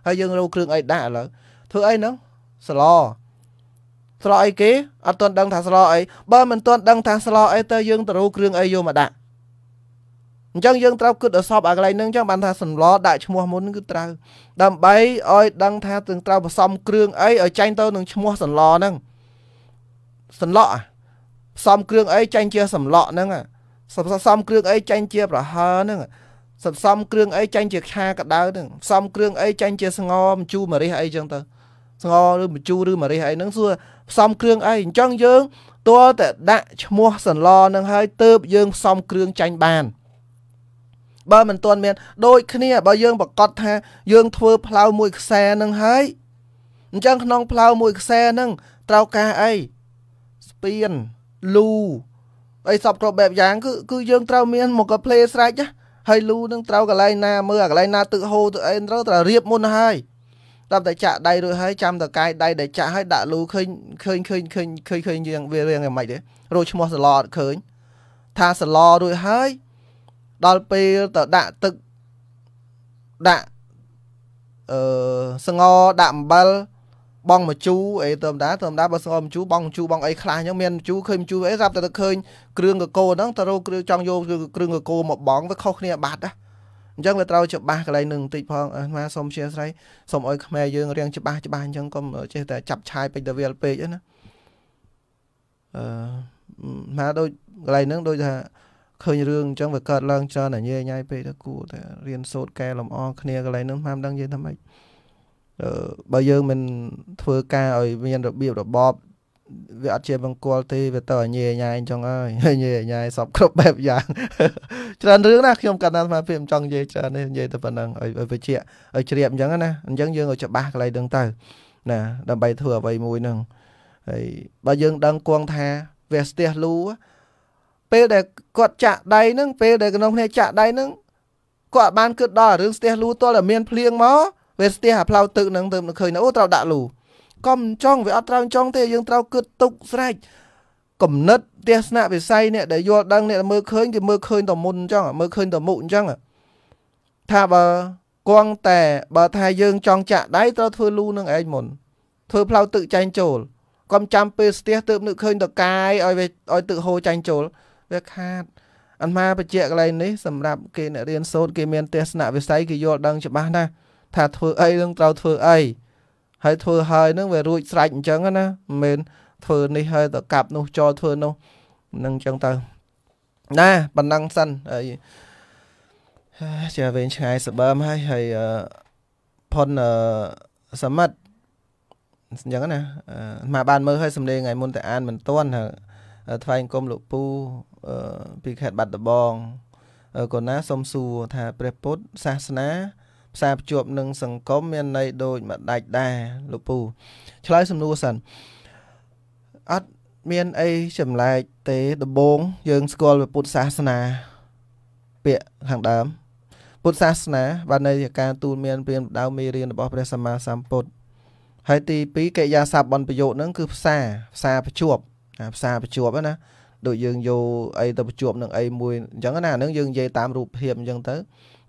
ហើយយើងរោគ្រឿងអីដាក់ឥឡូវធ្វើអីហ្នឹងសន្លស្រកអីគេអត់ទាន់ដឹងថាស្រកអីបើមិនទាន់ដឹងថាស្រកអីទៅយើងទៅរੂគ្រឿងអីយកមកដាក់អញ្ចឹងយើងត្រូវគិតឲ្យសពអាកន្លែងហ្នឹងអញ្ចឹងបានថាសម្លដាក់ឈ្មោះមុនគឺត្រូវដើម្បីឲ្យដឹងថាទាំងត្រូវផ្សំគ្រឿងអីឲ្យចាញ់ទៅនឹងឈ្មោះសម្លហ្នឹងសម្លក់ផ្សំគ្រឿងអីចាញ់ជាសម្លក់ហ្នឹងផ្សំគ្រឿងអីចាញ់ជាប្រហើហ្នឹងសន្សំគ្រឿងអីចាញ់ជា ខាកដៅហ្នឹងផ្សំគ្រឿងអីចាញ់ជាស្ងោមជូរមរិះអីចឹងទៅស្ងរឬម្ជូរឬម្រេះអីហ្នឹងសួរផ្សំគ្រឿងអីអញ្ចឹងយើងទាល់តែដាក់ឈ្មោះសន្លនឹងហើយទៅបយើងផ្សំគ្រឿងចាញ់បានបើមិនទាន់មាន ដូចគ្នាបើយើងប្រកាសថា យើង ធ្វើផ្លៅមួយខ្សែនឹងហើយអញ្ចឹងក្នុង ផ្លៅមួយ ខ្សែនឹងត្រូវការអីស្ពានលូអីសពគ្រប់បែបយ៉ាងគឺគឺយើងត្រូវមានមកផ្លេស្រេចណាហើយលូនឹងត្រូវកន្លែងណាមើលកន្លែងណាទឹកហូរទឹកអីត្រូវតែរៀបមុនហើយដល់តែចាក់ដៃរួចហើយចាំតកាយដៃដែលចាក់ហើយដាក់លូឃើញឃើញឃើញឃើញឃើញឃើញយ៉ាងវារៀងយ៉ាងម៉េចទេរោឈ្មោះសឡអត់ឃើញថាសឡរួចហើយដល់ពេលទៅដាក់ទឹកដាក់អឺស្ងោដាក់អំបិលបងមជូអីធម្មតាធម្មតាបើស្ងោមជូបងមជូបងអីខ្លះអញ្ចឹងមានមជូឃើញមជូអីស្រាប់តែទៅឃើញគ្រឿងកកោហ្នឹងទៅរកគ្រឿងចង់យកគ្រឿងកកោមកបងវាខុសគ្នាបាត់ណាអញ្ចឹងវាត្រូវច្បាស់កន្លែងនឹងបន្តិចផងអាមាសុំជាស្រីសុំឲ្យខ្មែរយើងរៀងច្បាស់ច្បាស់អញ្ចឹងកុំចេះតែចាប់ឆាយពេកទៅវាលពេកណាអឺមកដូចកន្លែងហ្នឹងដូចថាឃើញរឿងអញ្ចឹងវាកើតឡើងច្រើនតែញ៉ៃញ៉ៃពេកទៅគួរតែរៀនសូត្រកែលម្អគ្នាកន្លែងហ្នឹងមិនដឹងនិយាយថាម៉េចអឺបើយើងមិនធ្វើការឲ្យមានរបៀបរបបវាអត់ជាបង្គោលទេវាទៅអញញ៉ៃអញ្ចឹងហើយញ៉ៃញ៉ៃសពគ្រប់បែបយ៉ាងច្រើនរឿងណាខ្ញុំកណ្ដាលស្មារតីមិនចង់និយាយច្រើនទេនិយាយតែប៉ុណ្ណឹងឲ្យឲ្យបញ្ជាក់ឲ្យជ្រាបអញ្ចឹងណាអញ្ចឹងយើងឲ្យច្បាស់កន្លែងហ្នឹងទៅណាដើម្បី ធ្វើអ្វីមួយហ្នឹងហើយបើយើងដឹងគង់ថាវាស្ទះលូពេលដែលគាត់ចាក់ដៃហ្នឹងពេលដែលក្នុងគ្នាចាក់ដៃហ្នឹងគាត់អត់បានគិតដល់រឿងស្ទះលូទាល់តែមានភ្លៀងមកវាស្ទះអាផ្លូវទឹកហ្នឹងទៅឃើញអូត្រូវដាក់លូក៏មិនចង់វាអត់ត្រូវចង់ទេយើងត្រូវគិតទុកស្រេចគំនិតទស្សនៈវិស័យអ្នកដែលយល់ដឹងអ្នកមើលឃើញគេមើលឃើញ តមុនអញ្ចឹងមើលឃើញតមុខអញ្ចឹងថាបើគង់តែបើថាយើង ចង់ចាក់ដៃត្រូវធ្វើលូនឹងឯងមុនធ្វើផ្លូវទឹកចែងចូលកុំចាំពេលស្ទះទើបនឹកឃើញ តកាយឲ្យឲ្យទឹកហូរចាញ់ចូលវាខាតអន្មាបជាកន្លែងនេះសម្រាប់គេអ្នករៀនសូត្រគេមានទស្សនៈវិស័យគេយល់ដឹងច្បាស់ណាស់ថាធ្វើអីនឹងត្រូវធ្វើអីហើយធ្វើហើយនឹងវារួចស្រេចអញ្ចឹងណាមិនមែនធ្វើនេះហើយទៅកាប់នោះចោលធ្វើនោះនឹងអញ្ចឹងទៅណាប៉ុណ្ណឹងសិនហើយជាវិញឆ្ងាយសបើមហើយហើយផុនសមិទ្ធអញ្ចឹងណាមកបានមើលហើយសំលេងថ្ងៃមុនតែ អានមិនទាន់ថ្វាយអង្គមលោកពូពីខេត្តបាត់ដំបងកូនណា សុំសួរថាព្រះពុទ្ធសាសនាផ្សារភ្ជាប់នឹងសង្គមមានន័យដូចម្ដេចដែរលោកពូឆ្លើយសំណួរសិនអត់មានអីចម្លែកទេដំបូងយើង ស្គាល់ពុទ្ធសាសនាពាក្យខាងដើម ពុទ្ធសាសនាបានន័យជាការទូលមានព្រានដៅមេរៀនរបស់ព្រះសម្មាសម្ពុទ្ធហើយទី2កិរិយាសព្ទបនប្រយោគនឹងគឺផ្សារផ្សារភ្ជាប់ផ្សារភ្ជាប់ណាដូចយើងយកអីទៅប្រជប់នឹងអីមួយអញ្ចឹងណាហ្នឹងយើងនិយាយតាមរូបភាពអញ្ចឹងទៅ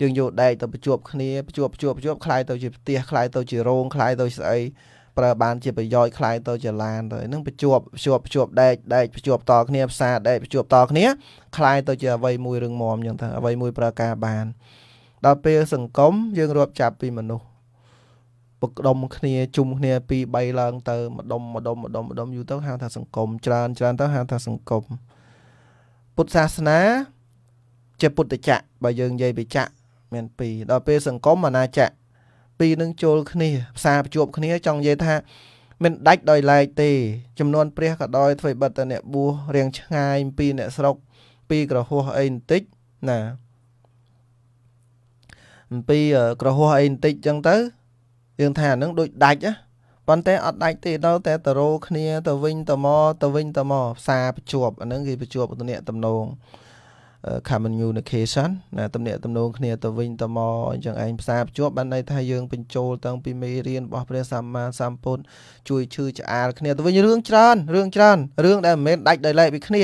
យើងយកដែកទៅប្រជប់គ្នាប្រជប់ប្រជប់ប្រជប់คล้ายទៅជាផ្ទះคล้ายទៅជារោងคล้ายទៅស្អីប្រើបានជាប្រយោជន៍คล้ายទៅជាឡានទៅហ្នឹងប្រជប់ប្រជប់ប្រជប់ដែកដែកប្រជប់តគ្នាផ្សារដែកប្រជប់តគ្នាคล้ายទៅជាអ្វីមួយរឿងមមអញ្ចឹងទៅអ្វីមួយប្រើការបាន ដល់ពេលសង្គមយើងរាប់ចាប់ពីមនុស្សបកដុំគ្នាជុំគ្នាពី3ឡើងទៅម្ដុំម្ដុំម្ដុំម្ដុំយូរទៅហៅថាសង្គមច្រើនច្រើនទៅហៅថាសង្គមពុទ្ធសាសនា ជាពុទ្ធចក្របើយើងនិយាយពីចក្រមាន2ដល់ពេលសង្គមអាណាចក្រពីរនឹងចូលគ្នាផ្សារប្រជុំគ្នាចង់និយាយថាមិនដាច់ដោយឡែកទេ ចំនួនព្រះក៏ដោយធ្វើបិទតអ្នក បួសរៀងឆ្ងាយពីអ្នកស្រុក ពីក្រហោះអីបន្តិចណាអំពីក្រហោះអីបន្តិចចឹងទៅយើងថាហ្នឹងដូចដាច់ណាប៉ុន្តែអត់ដាច់ទេដល់តែតរោគ្នា ទៅវិញទៅមកទៅវិញទៅមកផ្សារប្រជប់អាហ្នឹងគេប្រជប់ទំនាក់ទំនង communication ណាទំនាក់ទំនងគ្នាទៅវិញទៅមកអញ្ចឹងឯងផ្សារភ្ជាប់បានន័យថាយើងបញ្ចូលតាំងពីមេរៀនរបស់ព្រះសម្មាសម្ពុទ្ធជួយឈឺឆ្អាលគ្នាទៅវិញរឿងច្រើនរឿងច្រើនរឿងដែលមិនមែនដាច់ដោយឡែកពីគ្នា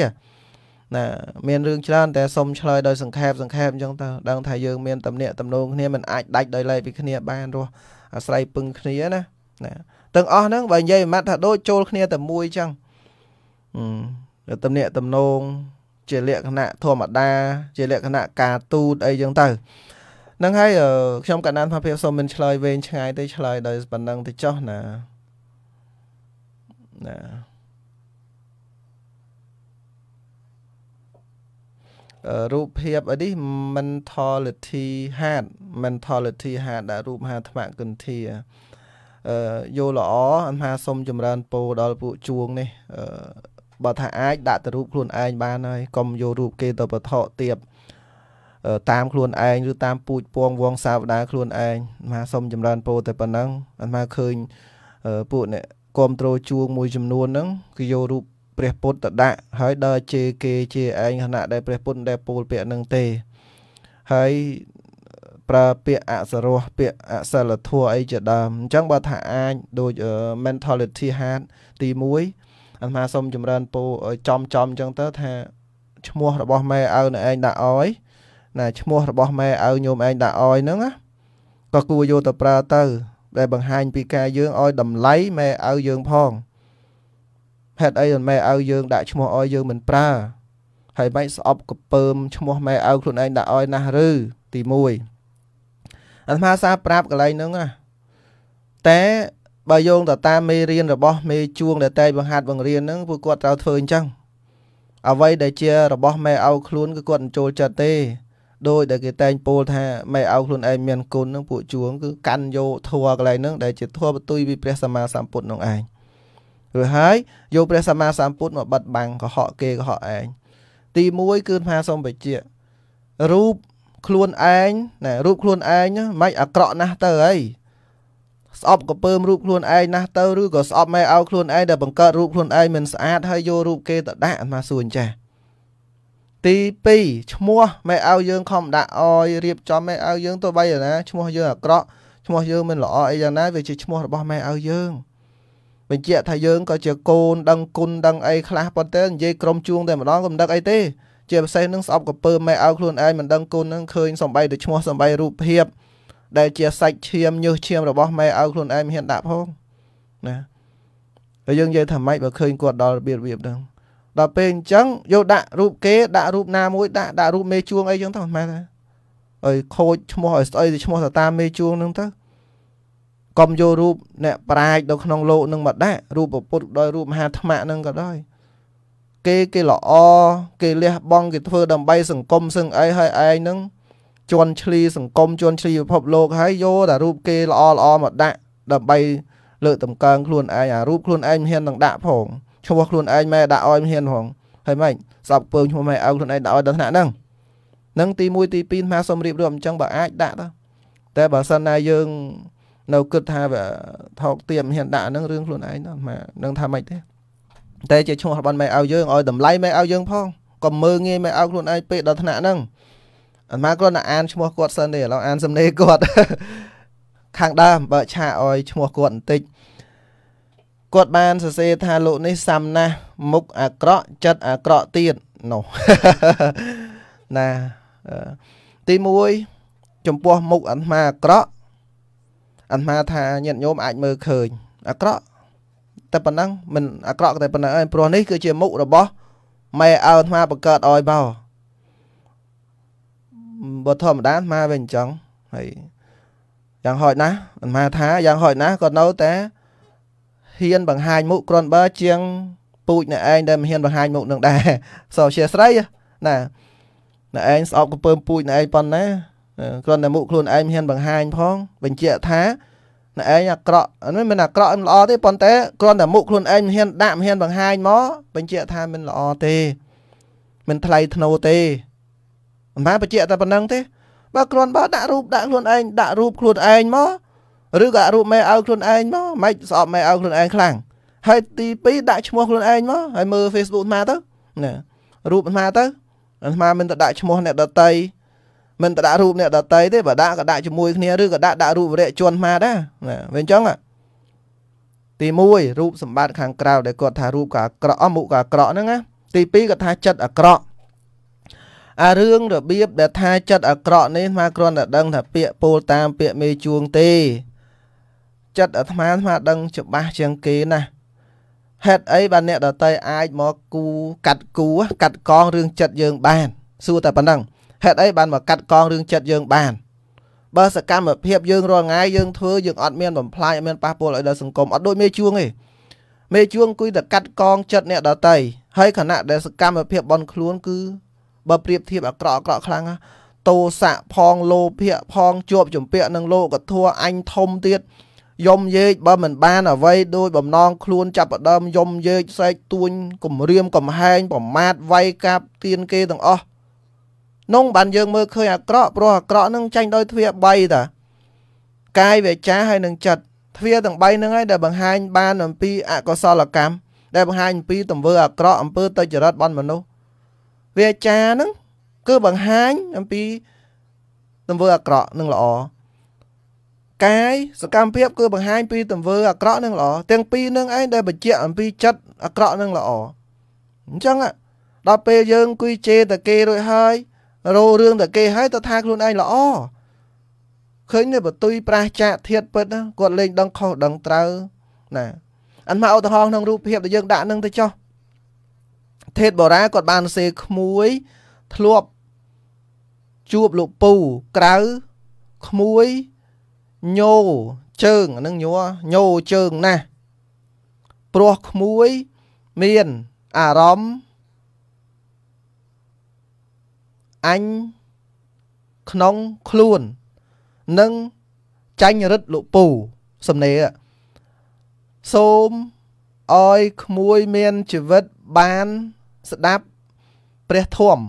ណាមានរឿងច្រើនតែសុំឆ្លើយដោយសង្ខេបសង្ខេបអញ្ចឹងទៅដឹងថាយើងមានទំនាក់ទំនងគ្នាមិនអាចដាច់ដោយឡែកពីគ្នាបានរស់អាស្រ័យពឹងគ្នាណាណាទាំងអស់ហ្នឹងបើនិយាយម៉ាត់ថា ដូចចូលគ្នាតែមួយចឹងអឺតំណាក់តំណងជាលក្ខណៈធម្មតា ជាលក្ខណៈការទូតអីចឹងទៅហ្នឹងហើយខ្ញុំកណ្ដាលថាភាពសូមមិនឆ្លើយវែងឆ្ងាយទេឆ្លើយដោយប៉ុណ្ណឹងទៅចោះណាណារូបភាពអីនេះ mentality hard mentality hard ដែលរូបហាថ្មគន្ធាអឺយល់ល្អអន្តថាសុំចម្រើនពោដល់ពួកជួងនេះអឺបើថាអាចដាក់ទៅរូបខ្លួនឯងបានហើយកុំយករូបគេទៅបថកទៀបតាមខ្លួនឯងឬតាមពូជពងវងសាវតាខ្លួនឯងមកសុំចម្រើនពោតែប៉ុណ្ណឹងអត់មកឃើញពួកអ្នកគ្រប់ត្រូលជួងមួយចំនួនហ្នឹងគឺយករូបព្រះពុទ្ធទៅដាក់ហើយដល់ជេរគេជាឯងខណៈដែលព្រះពុទ្ធដែលពោលពាក្យនឹងទេហើយប្រើពាក្យអសរោះពាក្យអសិលធម៌អីជាដើមអញ្ចឹងបើថាអាចដូច mentality hard ទី1អាត្មាសូមចម្រើនពោចំចំអញ្ចឹងទៅថាឈ្មោះរបស់ម៉ែឪនៅឯងដាក់អយណាឈ្មោះរបស់ម៉ែឪញោមឯងដាក់អយហ្នឹងណាក៏គួរយកទៅប្រើទៅ ដែលបង្ហាញពីការយើងឲ្យតម្លៃម៉ែឪយើងផងហេតុអីមិនម៉ែឲ្យយើងដាក់ឈ្មោះឲ្យយើងមិនប្រើហើយម៉េចស្អប់កពើមឈ្មោះម៉ែឲ្យខ្លួនឯងដាក់ឲ្យណាស់ឬទី1អាត្មាសាប្រាប់កន្លែងហ្នឹងណាតែបើយោងទៅតាមមេរៀនរបស់មេជួងដែលតែបង្ហាត់បង្រៀនហ្នឹងពួកគាត់ត្រូវធ្វើអញ្ចឹងអ្វីដែលជារបស់ម៉ែឲ្យខ្លួនគឺគាត់មិនចូលចិត្តទេដោយដែលគេតែងពោលថាម៉ែឲ្យខ្លួនឯងមានគុណនឹងពួកជួងគឺកាន់យកធัวកន្លែងហ្នឹងដែលជាធัวបទុយពីព្រះសម្មាសម្ពុទ្ធនោះឯងរួចហើយយកព្រះសម្មាសម្ពុទ្ធមកបិទបាំងកុហកគេកុហកឯងទី1គឺមហាសម្បជារូបខ្លួនឯងណែរូបខ្លួនឯងមិនអាក្រក់ណាស់ទៅអីស្អប់កពើមរូបខ្លួនឯងណាស់ទៅឬក៏ស្អប់ម៉ែឲ្យខ្លួនឯងដែលបង្កើតរូបខ្លួនឯងមិនស្អាតហើយយករូបគេទៅដាក់អាសួរចាស់ទី2ឈ្មោះម៉ែឲ្យយើងខំដាក់អយរៀបចំម៉ែឲ្យយើងទៅបីណាឈ្មោះយើងអាក្រក់ឈ្មោះយើងមិនល្អអីយ៉ាងណា វាជាឈ្មោះរបស់ម៉ែឲ្យយើងបញ្ជាក់ថាយើងក៏ជាកូនដឹងគុណដឹងអីខ្លះប៉ុន្តែនិយាយក្រុមជួងតែម្ដងក៏មិនដឹងអីទេជាពិសេសនឹងស្អប់កពើម៉ែឲ្យខ្លួនឯងមិនដឹងគុណនឹងឃើញសំបីទៅឈ្មោះសំបីរូបភាព ដែលជាសាច់ឈាមញើសឈាមរបស់ម៉ែឲ្យខ្លួនឯងមិនហ៊ានដាក់ផងណាហើយយើងនិយាយថាម៉េចបើឃើញគាត់ដល់របៀបរបៀបហ្នឹងដល់ពេលអញ្ចឹងយកដាក់រូបគេដាក់រូបណាមួយដាក់ដាក់រូបមេជួងអីចឹងទៅម៉ែថាឲ្យខូចឈ្មោះឲ្យ ស្អីទៅឈ្មោះទៅតាមមេជួងហ្នឹងទៅកុំយករូបអ្នកប្រាជ្ញនៅក្នុងលោកនឹងមកដាក់រូបពុទ្ធដោយរូបមហាថ្មនឹងក៏ដោយគេគេល្អគេលះបង់គេធ្វើដើម្បី សង្គមសឹងអីហើយឯងនឹងជន់ឈ្លីសង្គមជន់ឈ្លីពិភពលោកហើយយកតែរូបគេល្អល្អមកដាក់ដើម្បីលើកតម្កើងខ្លួនឯងអារូបខ្លួនឯងមិនហ៊ាននឹងដាក់ផងឈ្មោះខ្លួនឯងម៉ែដាក់ឲ្យមិនហ៊ានផងហើយម៉េចស្អប់ពើឈ្មោះម៉ែឪខ្លួនឯងដាក់ឲ្យដល់ថ្នាក់ហ្នឹងនឹងទី1ទី2ស្មាសុំរៀបរាប់អញ្ចឹងបើអាចដាក់ទៅតែបើសិនណាយើងនៅគិតថាវាថោកទៀមហ៊ានដាក់ហ្នឹងរឿងខ្លួនឯងដល់មកនឹងថាម៉េចទេតែជាឈ្មោះរបស់ម៉ែឲ្យយើងឲ្យតម្លៃម៉ែឲ្យយើងផងកុំមើងងាយម៉ែឲ្យខ្លួនឯងពេកដល់ថ្នាក់ហ្នឹងអត់មកគ្រាន់តែអានឈ្មោះគាត់សិនទេឥឡូវអានសំណេរគាត់ខាងដើមបើឆាកឲ្យឈ្មោះគាត់បន្តិចគាត់បានសរសេរថាលោកនេះសំណាស់មុខអាក្រក់ចិត្តអាក្រក់ទៀតនោះណាទី1ចំពោះមុខអាត្មាអាក្រក់អាត្មាថាញាតិញោមអាចមើលឃើញអាក្រក់តែប៉ុណ្ណឹងមិនអាក្រក់តែប៉ុណ្ណឹងឯងព្រោះនេះគឺជាមុខរបស់ម៉ែអើអាត្មាបង្កើតឲ្យមកបើធម្មតាអាត្មាវិញអញ្ចឹងហើយយ៉ាងហោចណាស់អាត្មាថាយ៉ាងហោចណាស់ក៏នៅតែហ៊ានបង្ហាញមុខគ្រាន់បើ ជាងពូជអ្នកឯងដែលមិនហ៊ានបង្ហាញមុខនឹងដែរសោះជាស្រីណាអ្នកឯងស្អប់កំពើពូជអ្នកឯងប៉ុណ្ណាគ្រាន់តែមុខខ្លួនឯងហ៊ានបង្ហាញផង បញ្ជាក់ថាណែឯងអាក្រក់ហ្នឹងមិនអាក្រក់មិនល្អទេប៉ុន្តែគ្រាន់តែមុខខ្លួនឯងមិនហ៊ានដាក់មិនហ៊ានបង្ហាញមកបញ្ជាក់ថាមិនល្អទេមិនថ្លៃថ្នូរទេមិនបានបញ្ជាក់តែប៉ុណ្្នឹងទេបើគ្រាន់បើដាក់រូបដាក់ខ្លួនឯងដាក់រូបខ្លួនឯងមកឬក៏រូបម៉ែឲ្យខ្លួនឯងមកមិនស្អប់ម៉ែឲ្យខ្លួនឯងខ្លាំងហើយទី2ដាក់ឈ្មោះខ្លួនឯងមកហើយមើល Facebook ស្មាទៅណារូបស្មាទៅស្មាមិនទៅដាក់ឈ្មោះអ្នកដតីមិនទៅដាក់រូបអ្នកដតីទេបើដាក់ក៏ដាក់ជាមួយគ្នាឬក៏ដាក់ដាក់រូបវរៈជនមកដែរណាវាអញ្ចឹងទី1រូបសម្បត្តិខាងក្រៅដែលគាត់ថារូបក៏អាក្រក់អមុខក៏អាក្រក់ហ្នឹងណាទី2គាត់ថាចិត្តអាក្រក់អារឿងរបៀបដែលថាចិត្តអាក្រក់នេះមកគ្រាន់តែដឹង ថាពាក្យពោលតាមពាក្យមេជួងទេចិត្តអាត្មាអាត្មាដឹងច្បាស់ជាងគេណាស់ហេតុអីបានអ្នកដតីអាចមកគូកាត់គូកាត់កងរឿងចិត្តយើងបានសួរតែប៉ុណ្ណឹងហេតុអីបានមកកាត់កងរឿងចិត្តយើងបានបើសកម្មភាពយើងរាល់ថ្ងៃយើងធ្វើយើងអត់មានបំផ្លាញអត់មានប៉ះពាល់ឲ្យដល់សង្គមអត់ដូចមេជួងទេមេជួងគួយតែកាត់កងចិត្តអ្នកដតីហើយខណៈដែលសកម្មភាពបនខ្លួនគឺ បើប្រៀបធៀបអាក្រក់អាក្រក់ខ្លាំងតោសៈផងលោភៈផងជាប់ជំពាក់នឹងលោកកធัวអញធំទៀតយំយេកបើមិនបានអ្វីដោយបំណងខ្លួនចាប់ផ្ដើមយំយេកស្រែកទួញគំរាមកំហែងប្រមាថវាយកាប់ទៀនគេទាំងអស់នោះបានយើងមើលឃើញអាក្រក់ព្រោះអាក្រក់នឹងចាញ់ដោយទ្វា3តាកាយវាចាហើយនឹងចិត្តទ្វាទាំង3ហ្នឹងហើយដែលបង្ហាញបានអំពីអកុសលកម្មដែលបង្ហាញអំពីទង្វើអាក្រក់អំពើទុច្ចរិតបនមនុស្សវាចាហ្នឹងគឺបង្ហាញអំពីទង្វើអាក្រក់និងល្អកាយសកម្មភាពគឺបង្ហាញពីទង្វើអាក្រក់និងល្អទាំងពីរនឹងឯងដែលបញ្ជាក់អំពីចិត្តអាក្រក់និងល្អអញ្ចឹងដល់ពេលយើងគួយជេរតែគេរួចហើយរោរឿងតែគេហើយទៅថាខ្លួនឯងល្អឃើញនៅបទុយប្រះចាកធៀតពិតគាត់លេងដឹងខុសដឹងត្រូវណាអានមកឧទាហរណ៍ក្នុងរូបភាពដែលយើងដាក់នឹងទៅចុះធេតបរាគាត់បានសេក្មួយ ធ្លាប់ជួបលោកពូក្រៅក្មួយញោជើងអានឹងញោញោជើងណាស់ព្រោះក្មួយមានអារម្មណ៍អញក្នុងខ្លួន និងចាញ់រិទ្ធលោកពូសំនេរសូមអោយក្មួយមានជីវិតបានស្ដាប់ព្រះធម៌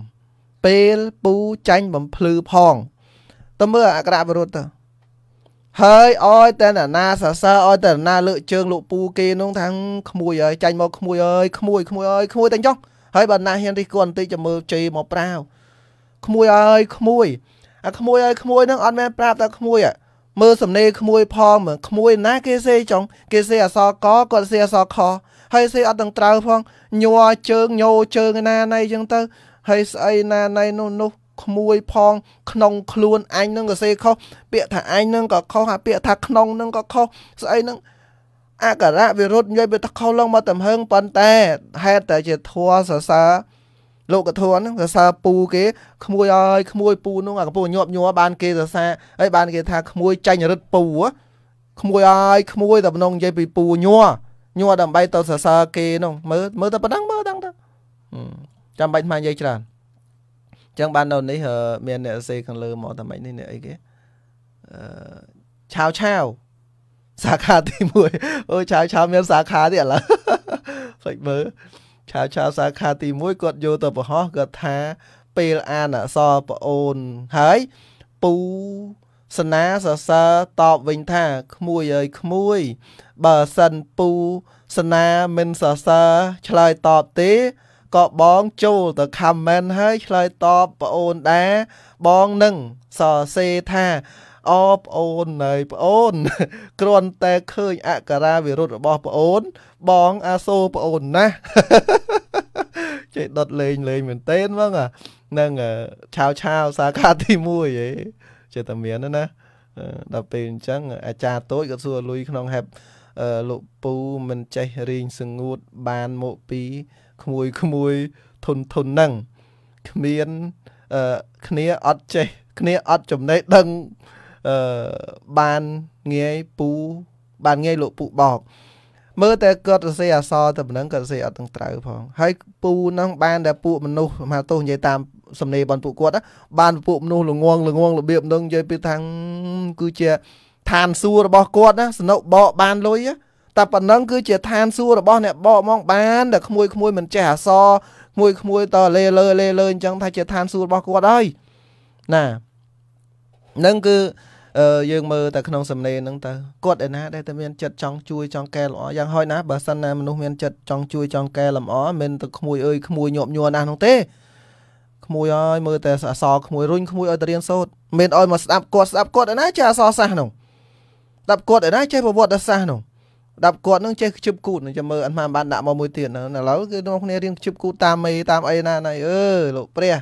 ពេលពូចាញ់បំភ្លឺផងតើមើលអក្សរវិរុទ្ធទៅហើយអោយតែនណាសរសើរអោយតែនណាលើកជើងលោកពូគេនោះថាក្មួយអើយចាញ់មកក្មួយអើយក្មួយក្មួយអើយក្មួយតែចុះហើយបើណាហ៊ានរិះគន់បន្តិចចាំមើលជេរមកប្រាវក្មួយអើយក្មួយអាក្មួយអើយក្មួយនឹងអត់មែនប្រាប់តែក្មួយមើលសំណេរក្មួយផងមើលក្មួយ ណាគេសេចុងគេសេអសកគាត់សេអសខហើយសេអត់ទាំងត្រូវផងញ័រជើងញោជើងណាណៃចឹងទៅហើយស្អីណាណៃនោះនោះក្មួយផង ក្នុងខ្លួនអញនឹងក៏សេខុសពាក្យថាអញនឹងក៏ខុសអាពាក្យថាក្នុងនឹងក៏ខុសស្អីនឹងអក្ខរៈវិរុទ្ធញយវាតខុសឡើងមកតំហឹងប៉ុន្តែហេតុតែជាធัวសរសើរលោកធនហ្នឹងសរសើរពូ គេក្មួយអើយក្មួយពូនោះអាកំពុងញាប់ញ័របានគេសរសើរហើយបានគេថាក្មួយចាញ់រឹតពូក្មួយអើយក្មួយតែបំណងនិយាយពីពូញ័រញ័រដើម្បីទៅសរសើរគេនោះមើលមើលតែប៉ុណ្ណឹងមើលដល់ទៅចាំបាច់មកនិយាយច្រើនចឹងបាននៅនេះមានអ្នក សេខាងលើមកតែម៉េចនេះអ្នកអីគេអឺឆាវឆាវសាខាទី1អូឆាវឆាវមានសាខាទៀតឥឡូវភ្លេចមើលឆាវឆាវសាខាទី1គាត់យកទៅប្រហោះគាត់ថា ពេលអានអសរប្អូនហើយពូសនាសរសើរតបវិញថាក្មួយអើយក្មួយ បើសិនពូសនាមិនសរសើរឆ្លើយតបទេក៏បងចូលទៅខមមិនហើយឆ្លើយតបប្អូនដែរបងនឹងសរសេរថាអប្អូនណៃប្អូនគ្រាន់តែឃើញអក្ខរាវិរុទ្ធរបស់ប្អូន បងអាសូរប្អូនណាស់ចេះដុតលេងលេងមែនតេនហ្មងហ្នឹងឆាវឆាវសាខាទី1ហ៎ចេះតែមានណាដល់ពេលអញ្ចឹង អាចារ្យតូចក៏សួរលុយក្នុងហេបលោកពូមិនចេះរៀងសង្ងួតបានមកពីក្មួយក្មួយធុនធុនហ្នឹងគ្មានគ្នាអត់ចេះគ្នាអត់ចំណេះដឹងអឺបានងាយពូបានងាយលោកពូបោកមើលតែគាត់សរសេរអសរតែប៉ុណ្ណឹងគាត់សរសេរអត់ទាំងត្រូវផងហើយពូនឹងបានតែពួកមនុស្សមហាទោសនិយាយតាមសំណេររបស់ពួកគាត់បានពួកមនុស្សល្ងងល្ងងរបៀបនឹងនិយាយពីថាគឺជាឋានសួគ៌របស់គាត់ណាសនុបកបានលុយតែប៉ុណ្ណឹងគឺជាឋានសួគ៌របស់ អ្នកបកហ្មងបានតែក្មួយក្មួយមិនចេះអសរក្មួយក្មួយតលេលើលេលើអញ្ចឹងថាជាឋានសួគ៌របស់គាត់ហើយណានឹងគឺយើងមើលតែក្នុងសំណេរហ្នឹងទៅគាត់ឯណាដែលតែមានចិត្តចង់ជួយចង់កែលម្អយ៉ាងហោចណាបើសិនណាមនុស្សមានចិត្តចង់ជួយចង់កែលម្អមិនទៅក្មួយអើយក្មួយញាប់ញ័រណាស់នោះទេក្មួយអើយមើលតែអសរក្មួយរុញក្មួយឲ្យទៅរៀនសូត្រមិនឲ្យមកស្ដាប់គាត់ស្ដាប់គាត់ឯណាចេះអសរសាសនោះស្ដាប់គាត់ឯណាចេះប្រវត្តិសាសនោះស្ដាប់គាត់នឹងចេះខ្ជិបគូតនឹងចាំមើលអាត្មាបានដាក់មកមួយទៀតឥឡូវគឺនរគ្នារៀនខ្ជិបគូតតាមមេតាមអីណាណៃអើលោកព្រះ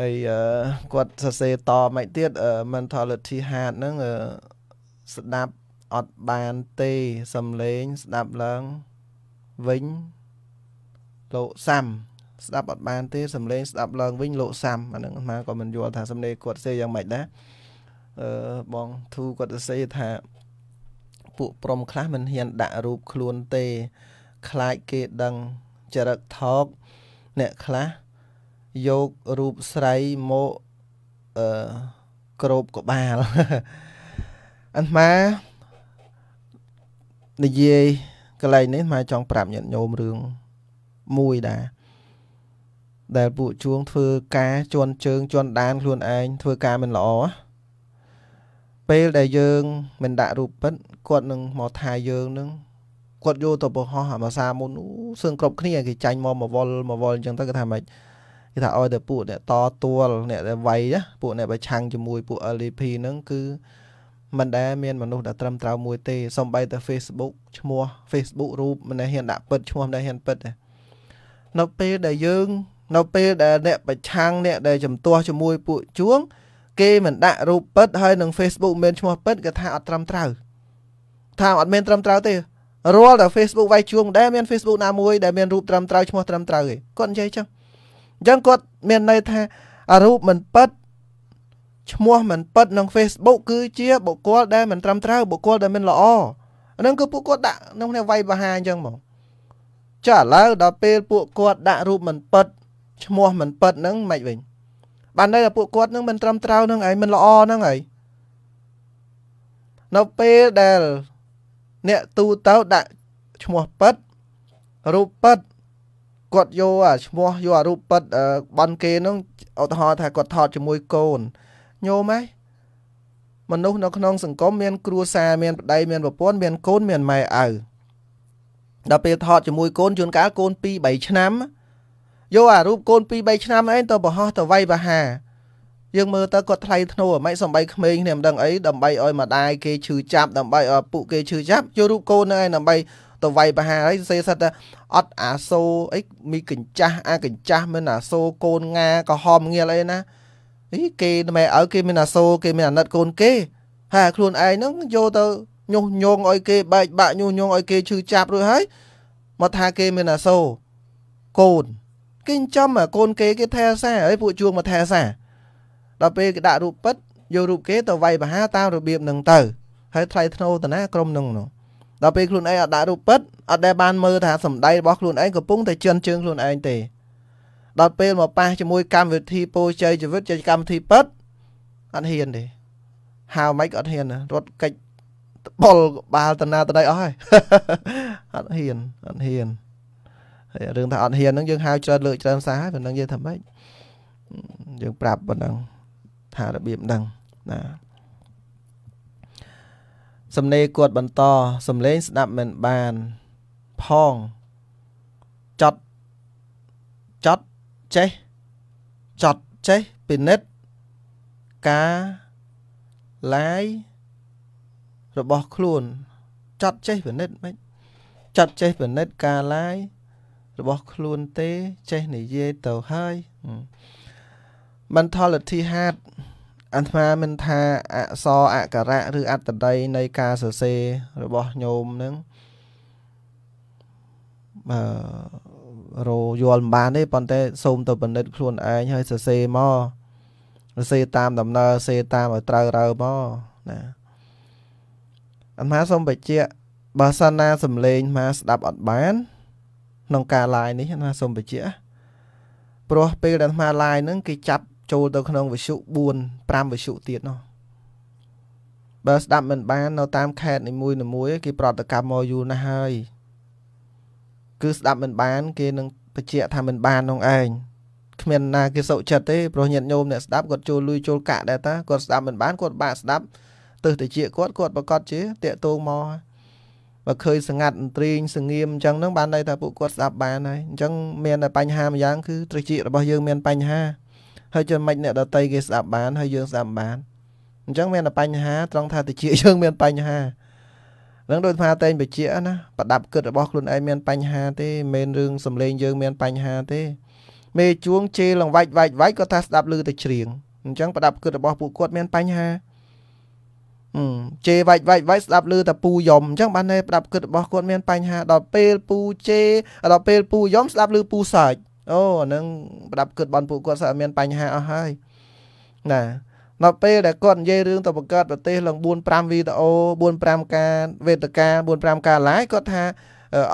ហើយគាត់សរសេរតមកទៀត mentality hard ហ្នឹងស្ដាប់អត់បានទេសំឡេង ស្ដាប់ឡើងវិញលោកសាំស្ដាប់អត់បានទេសំឡេងស្ដាប់ឡើងវិញលោកសាំអាហ្នឹងអាក៏មិនយល់ថាសំឡេងគាត់សេយ៉ាងម៉េចដែរអឺបងធូគាត់សេថា ពួកព្រមខ្លះមិនហ៊ាន ដាក់រូបខ្លួនទេ ខ្លាចគេដឹងចរិតថោកអ្នកខ្លះយករូបស្រីមកអឺក្របក្បាលអាត្មានិយាយកន្លែងនេះអាត្មាចង់ប្រាប់ញាតិញោមរឿងមួយដែរដែលពួកជួងធ្វើការជន់ជើង ជន់ដានខ្លួនឯងធ្វើការមិនល្អពេលដែលយើង មិនដាក់រូបពិតគាត់នឹងមកថាយើងនឹងគាត់យកទៅបង្ហោះអាភាសាមុនសឹងគ្រប់គ្នាគេចាញ់មកមកវល់មកវល់អញ្ចឹងទៅគាត់ថាម៉េចគេថាឲ្យតែពួកអ្នកតទួលអ្នកដែលវៃណាពួកអ្នកប្រឆាំងជាមួយពួក LDP ហ្នឹងគឺមិនដែលមានមនុស្សដែលត្រឹមត្រូវមួយទេសំបីតែ Facebook ឈ្មោះ Facebook រូបមិនដែលហ៊ានដាក់ពិតឈ្មោះមិនដែលហ៊ានពិតទេនៅពេលដែលយើងនៅពេលដែលអ្នកប្រឆាំងអ្នកដែលជំទាស់ជាមួយពួកជួងគេមិនដាក់រូបពិតហើយនឹង Facebook មានឈ្មោះពិតគេថាអត់ត្រឹមត្រូវថាអត់មានត្រឹមត្រូវទេរាល់តែ Facebook វាយជួងមិនដែលមាន Facebook ណាមួយដែលមានរូបត្រឹមត្រូវឈ្មោះត្រឹមត្រូវទេគាត់និយាយចឹងអញ្ចឹងគាត់មានន័យថាអារូបមិនប៉ិតឈ្មោះមិនប៉ិតក្នុង Facebook គឺជាបុគ្គលដែលមិនត្រឹមត្រូវបុគ្គលដែលមិនល្អអានឹងគឺពួកគាត់ដាក់នៅក្នុងវាយបហាអញ្ចឹងមកចុះឥឡូវដល់ពេលពួកគាត់ដាក់រូបមិនប៉ិតឈ្មោះមិនប៉ិតហ្នឹងមិនវិញបានន័យថាពួកគាត់នឹងមិនត្រឹមត្រូវនឹងឯងមិនល្អហ្នឹងឯងនៅពេលដែលអ្នកទូទៅដាក់ឈ្មោះប៉ិតរូបប៉ិតគាត់យកអាឈ្មោះយកអារូបប៉ិតបន់គេហ្នឹងឧទាហរណ៍ថាគាត់ថតជាមួយកូនញោមហ៎មនុស្សនៅក្នុងសង្គមមានគ្រួសារមានប្តីមានប្រពន្ធមានកូនមានម៉ែឪដល់ពេលថតជាមួយកូនជួនកាលកូន2 3ឆ្នាំយកអារូបកូន2 3ឆ្នាំឯងទៅបរហោះទៅវាយប្រហារយើងមើលទៅគាត់ថ្លៃធ្នូមិនសំបីក្មេងគ្នាមិនដឹងអីដើម្បីឲ្យម្ដាយគេឈឺចាប់ដើម្បីឲ្យពួកគេឈឺចាប់យករូបកូនហ្នឹងឯងដើម្បីទៅវាយប្រហារហើយសេសិតអត់អាសូអីមីកញ្ចាស់អាកញ្ចាស់មានអាសូកូនងាក៏ហមងៀលអីណាអីគេម៉ែឲ្យគេមានអាសូគេមានអាណិតកូនគេហើយខ្លួនឯងហ្នឹងយកទៅញុះញងឲ្យគេបែកបាក់ញុះញងឲ្យគេឈឺចាប់រួចហើយមកថាគេមានអាសូកូនគេចំអាកូនគេគេថែសាហើយពួកជួងមកថែសាដល់ពេលគេដាក់រូបពិតយករូបគេទៅវាយប្រហារតាមរបៀបនឹងទៅ ហើយថ្លៃធ្នូតាណាក្រុមនឹងនោះដល់ពេលខ្លួនឯងអត់ដាក់រូបពិតអត់ដែលបានមើលថាសម្ដែងរបស់ខ្លួនឯងកំពុងតែជន់ជើងខ្លួនឯងទេដល់ពេលមកប៉ះជាមួយកម្មវិធីពោជ័យជីវិតជាកម្មវិធីពិតអត់ហ៊ានទេហៅមិនក៏អត់ហ៊ានរត់កិច្ចបុលបាលតណាតដៃអស់ហើយអត់ហ៊ានអត់ហ៊ានហើយរឿងថាអត់ហ៊ានហ្នឹងយើងហៅច្រើនលើកច្រើនសារហើយប៉ុណ្ណឹងយើងថាម៉េចយើងប្រាប់ប៉ុណ្ណឹងថារបៀបហ្នឹងណាសំណេរគាត់បន្តសំលេងស្ដាប់មិនបានផងចត់ចត់ចេះចត់ចេះពិនិត្យការឡាយរបស់ខ្លួនចត់ចេះពិនិត្យមិនចត់ចេះពិនិត្យការឡាយ របស់ខ្លួនទេចេះនិយាយទៅហើយមន្តលទ្ធិហាត់អាត្មាមិនថាអសអក្សរៈឬអត្តដីនៃការសរសេររបស់ញោមនឹងអឺរយល់មិនបានទេប៉ុន្តែសូមទៅពិនិត្យខ្លួនឯងហើយសរសេរមកសរសេរតាមដំណើរសេរតាមឲ្យត្រូវរើមកណាអាត្មាសូមបញ្ជាក់បើសិនណាសំឡេងមកស្ដាប់អត់បានក្នុងការ live នេះអាត្មាសូមបញ្ជាក់ព្រោះពេលដែលអាត្មា live ហ្នឹងគេចាប់ចូលទៅក្នុងវិសុ4 5វិសុទៀតនោះបើស្ដាប់មិនបាននៅតាមខេត្តនីមួយនីមួយគេប្រតិកម្មមកយូរណាស់ហើយគឺស្ដាប់មិនបាន គេនឹងបញ្ជាក់ថាមិនបាននោះឯងគ្មានណាគេសុខចិត្តទេព្រោះញាតិញោមអ្នកស្ដាប់គាត់ចូលលុយចូលកាក់ដែរតាគាត់ស្ដាប់មិនបានគាត់បាក់ស្ដាប់ទើសតិចគាត់គាត់ប្រកាសជាតាកតងមកបើឃើញសង្កាត់អន្ទ្រីងសង្ងៀមអញ្ចឹងហ្នឹងបានន័យថាពួកគាត់ស្ដាប់បានហើយអញ្ចឹងមានតែបញ្ហាម្យ៉ាងគឺត្រជារបស់យើងមានបញ្ហាហើយចុះមិនអ្នកដតីគេស្ដាប់បានហើយយើងស្ដាប់បានអញ្ចឹងមានតែបញ្ហាត្រង់ថាតិចយើងមាន បញ្ហានឹងដូចថាតែងបជាណាប្រដាប់គិតរបស់ខ្លួនឯងមាន បញ្ហាទេមិនរឿងសំឡេងយើងមានបញ្ហាទេមេជួងជេរលង្វាច់វាច់វាច់គាត់ថាស្ដាប់ឮតែច្រៀងអញ្ចឹងប្រដាប់គិតរបស់ពួកគាត់មានបញ្ហាអឺជេរវាច់វាច់វាច់ស្ដាប់ឮតែពូយំអញ្ចឹងបានតែប្រដាប់គិតរបស់គាត់មានបញ្ហាដល់ពេលពូជេរដល់ពេលពូយំស្ដាប់ឮពូសើចអូអានឹងប្រដាប់គិតបនពួកគាត់ស្អាតមានបញ្ហាអស់ហើយណាដល់ពេលដែលគាត់និយាយរឿងទៅបង្កើតប្រទេសឡើង4 5វីដេអូ4 5ការវេទិកា4 5ការ live គាត់ថា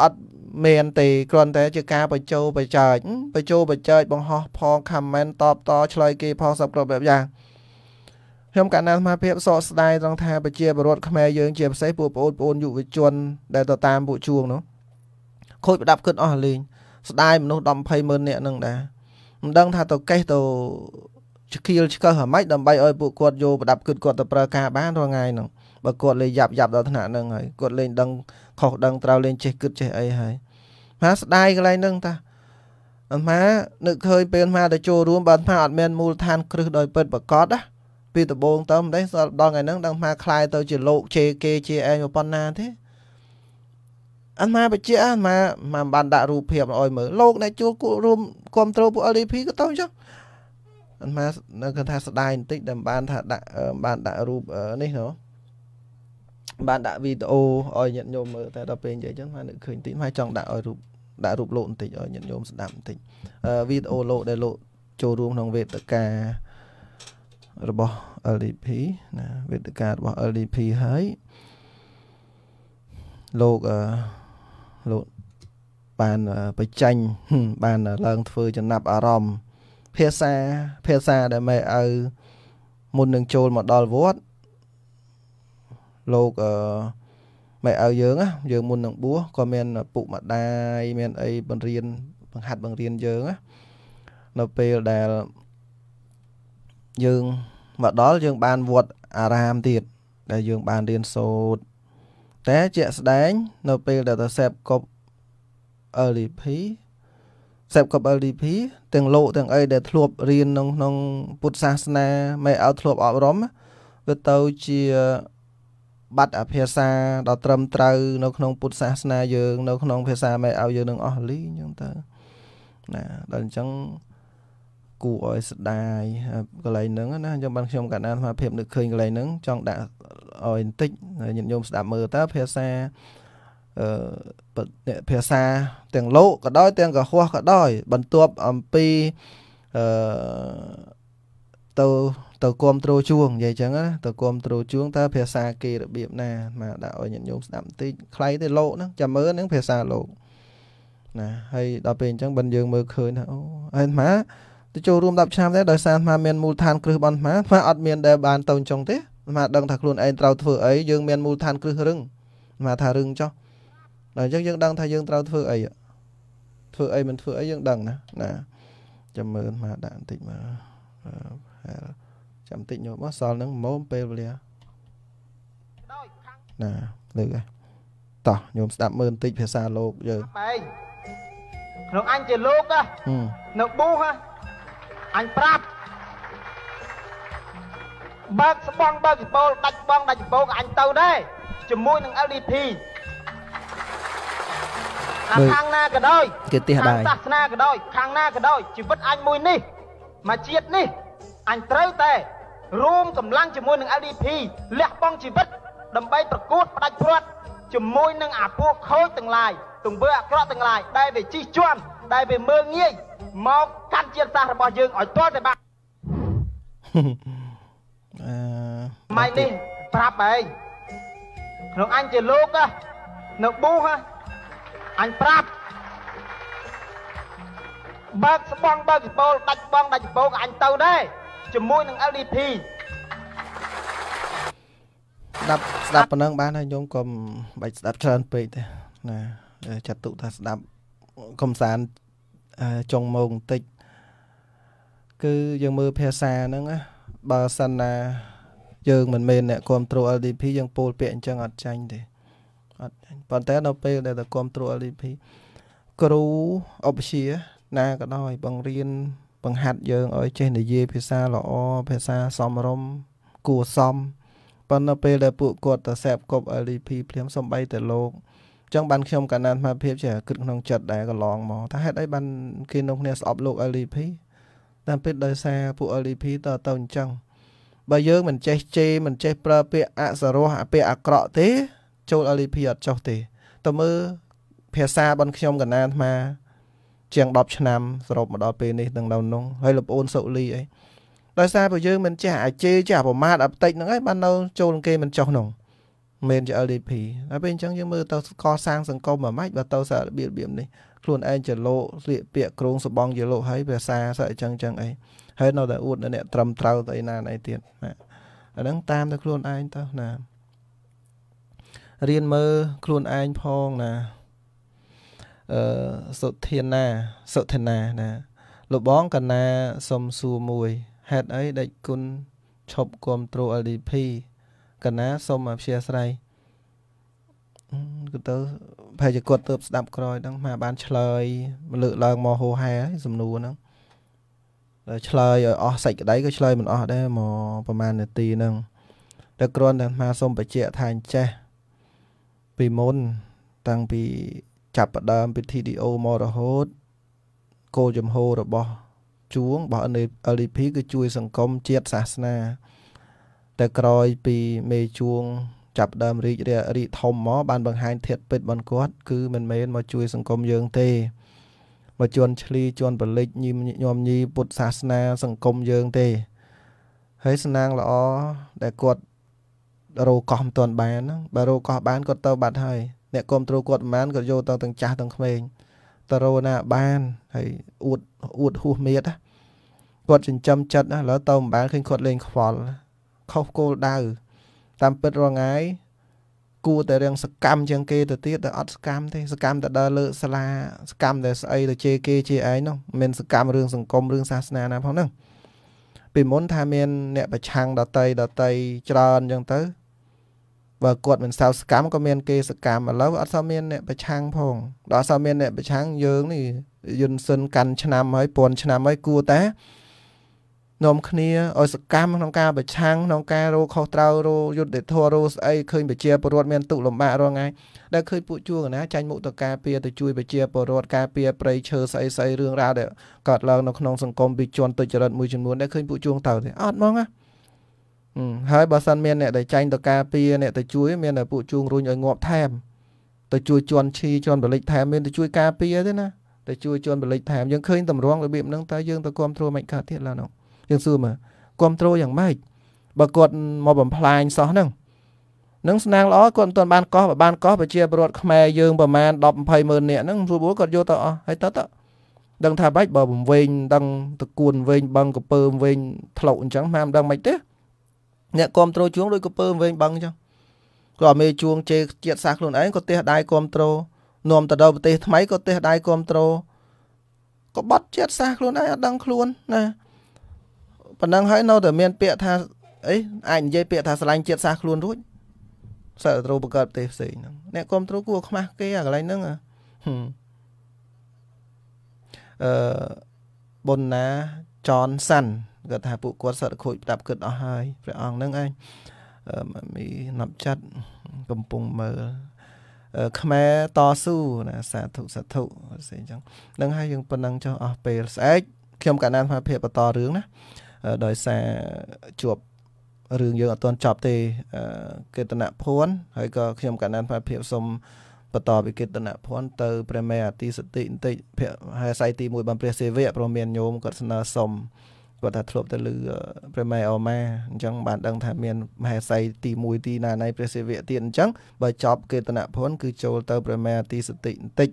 អត់មែនទេគ្រាន់តែជាការបញ្ចោបញ្ចើចបញ្ចោបញ្ចើចបង្ហោះផង comment តបតឆ្លើយគេផងសពគ្រប់បែបយ៉ាងខ្ញុំកណ្ដាលសមាភិបសោកស្ដាយត្រង់ថាប្រជាពលរដ្ឋខ្មែរយើងជាពិសេសពួកប្អូនប្អូនយុវជនដែលទៅតាមពួកជួងនោះខូចប្រដាប់គិតអស់លេងស្ដាយមនុស្ស10 20ម៉ឺននាក់ហ្នឹងដែរមិនដឹងថាទៅកេះទៅឆ្កៀលឆ្កឹះហ្មងដើម្បីឲ្យពួកគាត់យកប្រដាប់គិតគាត់ទៅប្រើការបានរាល់ថ្ងៃហ្នឹងបើគាត់លេងយ៉ាប់យ៉ាប់ដល់ថ្នាក់ហ្នឹងហើយគាត់លេងដឹងខុសដឹងត្រូវលេងចេះគិតចេះអីហើយម៉ាស្ដាយកន្លែងហ្នឹងតាអាម៉ានឹកឃើញពេលអាម៉ាទៅចូលរួមបើអាម៉ាអត់មានមូលដ្ឋានគ្រឹះដោយពិតប្រកបណាពីដំបូងតើមិនដឹងដល់ថ្ងៃហ្នឹងដឹងអាម៉ាคลายទៅ ជាលោកជេគេជាឯងប៉ុណ្ណាទេអាម៉ាបជាអាម៉ាមិនបានដាក់រូបភាពឲ្យមើលលោកអ្នកជួលគូរួមគ្រប់គ្រងពួក LDP ក៏ទៅអញ្ចឹងអាម៉ានៅគាត់ថាស្ដាយបន្តិចដែលបានថាដាក់បានដាក់រូបនេះណូបានដាក់វីដេអូឲ្យញាតិញោមមើលតែដល់ពេលនិយាយអញ្ចឹងមកនឹកឃើញបន្តិចមកចង់ដាក់ឲ្យរូបដាក់រូបលោកបន្តិចឲ្យញាតិញោមស្ដាប់បន្តិចវីដេអូលោកដែលលោកចូលរួមក្នុងវេទិការបស់ LDP ណាវេទិការបស់ LDP ហើយលោកអឺលោកបានបច្ចាញ់បានឡើងធ្វើចំណាប់អារម្មណ៍ភាសាភាសាដែលម៉ែឪមុននឹងចូលមកដល់វត្តលោកអឺម៉ែឪយើងណាយើងមុននឹងបួសក៏មានពុកម្ដាយមានអីបង្រៀនបង្ហាត់បង្រៀនយើងណានៅពេលដែលយើងមកដល់យើង បានវត្តអារាមទៀតដែលយើងបានរៀនសូត្រតែជាក់ស្ដែងនៅពេលដែលទៅ save កប់ LDP save កប់ LDP ទាំងលោក ទាំងអីដែលធ្លាប់រៀនក្នុងក្នុងពុទ្ធសាសនាមិនឲ្យធ្លាប់អប់រំវាទៅជាបាត់អភាសាដ៏ត្រឹមត្រូវនៅក្នុងពុទ្ធសាសនាយើងនៅក្នុងភាសាម៉ែឲ្យយើងនឹងអស់លីអញ្ចឹងទៅណាដល់អញ្ចឹងគួរឲ្យស្ដាយកន្លែងហ្នឹងណាខ្ញុំបានខ្ញុំកណ្ដាលស្មារភាពនឹកឃើញកន្លែងហ្នឹងចង់ដាក់ឲ្យបន្តិចញាតិញោមស្ដាប់មើលតើភាសាអឺភាសា ទាំងលោកក៏ដោយ ទាំងកុហកក៏ដោយ បន្ទាប់អំពីអឺទៅទៅគ្រប់ត្រូលជួងនិយាយចឹងណាទៅគ្រប់ត្រូលជួងតើភាសាគេរបៀបណាមកដាក់ឲ្យញាតិញោមស្ដាប់បន្តិចខ្លៃទេលោកហ្នឹងចាំមើលហ្នឹងភាសាលោកណាហើយដល់ពេលអញ្ចឹងបិណ្ឌយើងមើលឃើញថាអូហើយអាទៅចូលរួម10ឆ្នាំដែរដោយសារអាត្មាមានមូលដ្ឋានគ្រឹះបនអាត្មាអាត្មាអត់មានដែលបានទៅចុងទេអាត្មាដឹងថាខ្លួនឯងត្រូវធ្វើអីយើងមានមូលដ្ឋានគ្រឹះរឹងអាត្មាថារឹងចុះដល់អញ្ចឹងយើងដឹងថាយើងត្រូវធ្វើអីធ្វើអីមិនធ្វើអីយើងដឹងណាណាចាំមើលអាត្មាដាក់បន្តិចមើលចាំបន្តិចញោមមកសល់នឹងម៉ោមពេលវេលាណាលើកតោះញោមស្ដាប់មើលបន្តិចភាសាលោកយើងក្នុងអញជាលោកនៅប៊ូហ៎អញប្រាប់បើកស្បងបើកបោលដាច់បងដាច់បោកអញទៅដែរជាមួយនឹង LDT អាខាងណាក៏ដោយគឺទះដែរខាងសាសនាក៏ដោយខាងណាក៏ដោយជីវិតអញមួយនេះមកជាតិនេះអញត្រូវតែរួមកម្លាំងជាមួយនឹង LDP លះបង់ជីវិត ដើម្បីប្រកួតផ្ដាច់ព្រាត់ជាមួយនឹងអាពួកខូចទាំងឡាយទង្វើអាក្រក់ទាំងឡាយដែលវាជិះជាន់ដែលវាមើលងាយមកកាន់ជាតិសាសន៍របស់យើងឲ្យទាល់តែបានអឺម៉ៃនេះប្រាប់ឯងក្នុងអញជាលោកនៅប៊ូសអញប្រាប់បើកស្បងបើកចបោលដាច់បងដាច់ចបោលក៏អញទៅដែរជាមួយនឹង LDP ស្ដាប់ស្ដាប់ប៉ុណ្ណឹងបានហើយញោមកុំបាច់ស្ដាប់ច្រើនពេកទេណាចាត់ទុកថាស្ដាប់កំសាន្តចុងម៉ោងបន្តិចគឺយើងមើលភាសាហ្នឹងណាបើសិនណាយើងមិនមែនអ្នកគ្រប់គ្រង LDP យើងពោលពាក្យអញ្ចឹងអត់ចាញ់ទេអត់ចាញ់ប៉ុន្តែនៅពេល ដែលតែគ្រប់គ្រង LDP គ្រូឧបជាណាក៏ដោយបង្រៀនបង្ហាត់យើងឲ្យចេះនិយាយភាសាល្អភាសាសមរម្យគួរសមប៉ុន្តែពេលដែលពួកគាត់ទៅសេពគប់ LDP ភ្លាមសំបីតែលោកចឹងបានខ្ញុំកណ្ដាលអាភិបជាគិតក្នុងចិត្តដែរកន្លងមកថាហេតុអីបានគេនំគ្នាស្អប់លោក LDP តាមពិតដោយសារពួក LDP តទៅអញ្ចឹងបើយើងមិនចេះជេរមិនចេះប្រើពាក្យអសរោះពាក្យអាក្រក់ទេ ចូល LDP អត់ចោះទេតើមើលភាសាបនខ្ញុំកណ្ដាលអាត្មា ជាង10ឆ្នាំសរុបមកដល់ពេលនេះទាំងនៅនោះហើយលោកប្អូនសុលីអីដោយសារពួកយើងមិនចេះអាចេចេះប្រមាថអបតិចហ្នឹងហើយបាននៅចូលគេមិនចោះនោះមិនជា LDP ហើយពេលអញ្ចឹងយើងមើលទៅកសាងសង្គមមួយម៉េចបើទៅសាររបៀបរបៀបនេះខ្លួនឯងចលោស្លៀកពាក់គ្រងសបងចលោហើយភាសាសអញ្ចឹងអញ្ចឹងអីហើយនៅតែអួតអ្នកត្រឹមត្រូវទៅឯណាណៃទៀតណាអាហ្នឹងតាមទៅខ្លួនឯងទៅណារៀនមើលខ្លួនឯងផងណាអឺសុធានាសុធានាណាលបងកណាសុំសួរមួយហេតុអីដេចគុណឈប់គ្រប់គ្រង LDP កណាសូមអព្យាស្រ័យគឺទៅប្រហែលជាគាត់ទៅស្ដាប់ក្រោយហ្នឹងមកបានឆ្លើយលើកឡើងមកហោហែសំណួរហ្នឹងដល់ឆ្លើយឲ្យអស់សាច់ក្តីក៏ឆ្លើយមិនអស់ដែរមកប្រហែលនាទីហ្នឹងតែគ្រាន់តែមកសូមបញ្ជាក់ថាអញ្ចេះពីមុនតាំងពីចាប់ផ្ដើមពិធី DO មករហូតគោលជំហររបស់ ជួងរបស់ LDP គឺជួយ សង្គមជាតិសាសនាទៅក្រោយពីមេជួងចាប់ដើមរីករាយរីធំមកបានបង្ហាញធាតពិតបនគាត់គឺមិនមែនមកជួយ សង្គមយើងទេមកជន់ឈ្លីជន់បលិចញីញោមញីពុទ្ធសាសនាសង្គមយើងទេហើយស្នាងល្អដែលគាត់រោកោះមិនទាន់បានបើរោកោះបានគាត់ទៅបាត់ហើយអ្នកគ្រប់ត្រួតគាត់ប្រហែលគាត់យកទៅទាំងចាស់ទាំងក្មេងតរោណាបានហើយអួតអួតហួសមៀតគាត់ចិញ្ចឹមចិត្តឥឡូវទៅម្បាលឃើញគាត់លេងខ្វល់ខុសគោលដៅតាមពិតរងាយ គួរតែរៀងសកម្មជាងគេទៅទៀតតែអត់សកម្មទេសកម្មតែដើរលើសាលាសកម្មតែស្អីទៅជេរគេជេរឯងនោះមិនសកម្មរឿងសង្គមរឿងសាសនាណាផងហ្នឹងពីមុនថាមានអ្នកប្រឆាំងដតីដតីច្រើនអញ្ចឹងទៅបើគាត់មិនសៅសកម្មក៏មានគេសកម្មឥឡូវអត់សោះមានអ្នកប្រឆាំងផងដល់សោះមានអ្នកប្រឆាំងយើងនេះយុនសិនកាន់ឆ្នាំហើយពាន់ឆ្នាំហើយគួរតែនាំគ្នាឲ្យសកម្មក្នុងការប្រឆាំងក្នុងការរោខុសត្រូវរោយុទ្ធធររោស្អីឃើញប្រជាពលរដ្ឋមានទុកលំបាករងថ្ងៃដែលឃើញពួកជួងណាចាញ់មុខទៅការពារទៅជួយប្រជាពលរដ្ឋការពារប្រៃឈើស្អីស្អីរឿងរ៉ាវដែលកើតឡើងនៅក្នុងសង្គមពីជនទុច្ចរិតមួយចំនួនដែលឃើញពួកជួងទៅទេអត់ហ្មងណាហើយបើសិនមានអ្នកដែលចាញ់ទៅការពារអ្នកទៅជួយមានតែពួកជួងរុញឲ្យងាប់ថែមទៅជួយជន់ឈីជន់បលិចថែមមានទៅជួយការពារទេណាទៅជួយជន់បលិចថែមយើងឃើញតម្រងរបៀបហ្នឹងតើយើងទៅគ្រប់គ្រងមិនកើតទៀតឡើយនោះយើងសួរមើលគ្រប់ត្រូលយ៉ាងម៉េចបើគាត់មកបំផ្លាញសោះហ្នឹងនឹងស្នាងល្អគាត់មិនទាន់បានកោះបើបានកោះប្រជាពលរដ្ឋខ្មែរយើងប្រមាណ10 20ម៉ឺននាក់ហ្នឹងព្រោះគាត់យកទៅអស់ហើយទៅទៅដឹងថាបាច់បើបំវែងដឹងតគួនវែងបឹងកពើវែងធ្លុកអញ្ចឹងហាមដឹងមិនទេអ្នកគ្រប់ត្រូលជួងដូចកពើវែងបឹងអញ្ចឹងក៏អមេជួងជេជាតិសាសខ្លួនឯងក៏ទះដៃគ្រប់ត្រូលនាំទៅដល់ប្រទេសថ្មីក៏ទះដៃគ្រប់ត្រូលក៏បត់ជាតិសាសខ្លួនឯងអត់ដឹងខ្លួនណាប៉ុណ្ណឹងហើយនៅតែមានពាក្យថាអីអាចនិយាយពាក្យថាស្រឡាញ់ជាតិសាសខ្លួនរួចសិលត្រូវបង្កើតប្រទេសផ្សេងហ្នឹងអ្នកគ្រប់គ្រងគួរខ្មាស់គេអាកន្លែងហ្នឹងអឺប៊ុនណាចនសាន់គាត់ថា ពួកគាត់សិតខូចដាប់គិតអស់ហើយព្រះអង្គហ្នឹងឯងមានណាប់ចាត់កំពុងមើលខ្មែរតស៊ូណាសាធុសាធុផ្សេងចឹងនឹងហើយយើងប៉ុណ្ណឹងចុះអស់ពេលស្អែកខ្ញុំកណ្ដាលថាភាពបន្តរឿងណាដោយសារជាប់រឿងយើងអត់ទាន់ចប់ទេគេតនភ័ណ្ឌហើយក៏ខ្ញុំកណ្ដាលភាពសូមបន្តពីគេតនភ័ណ្ឌទៅព្រះមេអាទិសតិបន្តិចភៈហើយស័យទី1បានព្រះសេវៈព្រមមានញោមគាត់ស្នើសុំគាត់ថាធ្លាប់ទៅលើព្រះមេអូម៉ាអញ្ចឹងបានដឹងថាមានមហេសីទី1ទីណាណៃព្រះសិវៈទៀតអញ្ចឹងបើចប់កេតនភ័ណ្ឌគឺចូលទៅព្រះមេអាទិសតិបន្តិច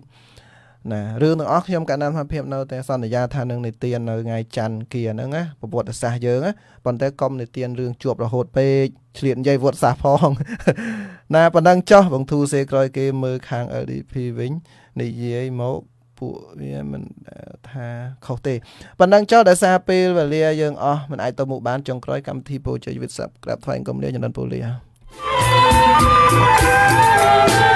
ណារឿងទាំងអស់ខ្ញុំកណ្ដាលសមាភិបនៅតែសន្យាថានឹងនិទាននៅថ្ងៃច័ន្ទគៀហ្នឹងណាប្រវត្តិសាស្ត្រយើងណាប៉ុន្តែកុំនិទានរឿងជាប់រហូតពេកឆ្លៀតនិយាយវត្តសាសផង ណាប៉ណ្ដឹងចោះ បងធូសេក្រោយគេមើលខាង LDP វិញនិយាយមកពួកវាមិនថាខុសទេប៉ណ្ដឹងចោះដោយសារពេលវេលាយើងអស់មិនអាចទៅមុខបានចុងក្រោយ កម្មវិធីពរជ័យវិទ្យាសាស្ត្រក្រាបថ្លែងកំលាចំណិនពូលី thank you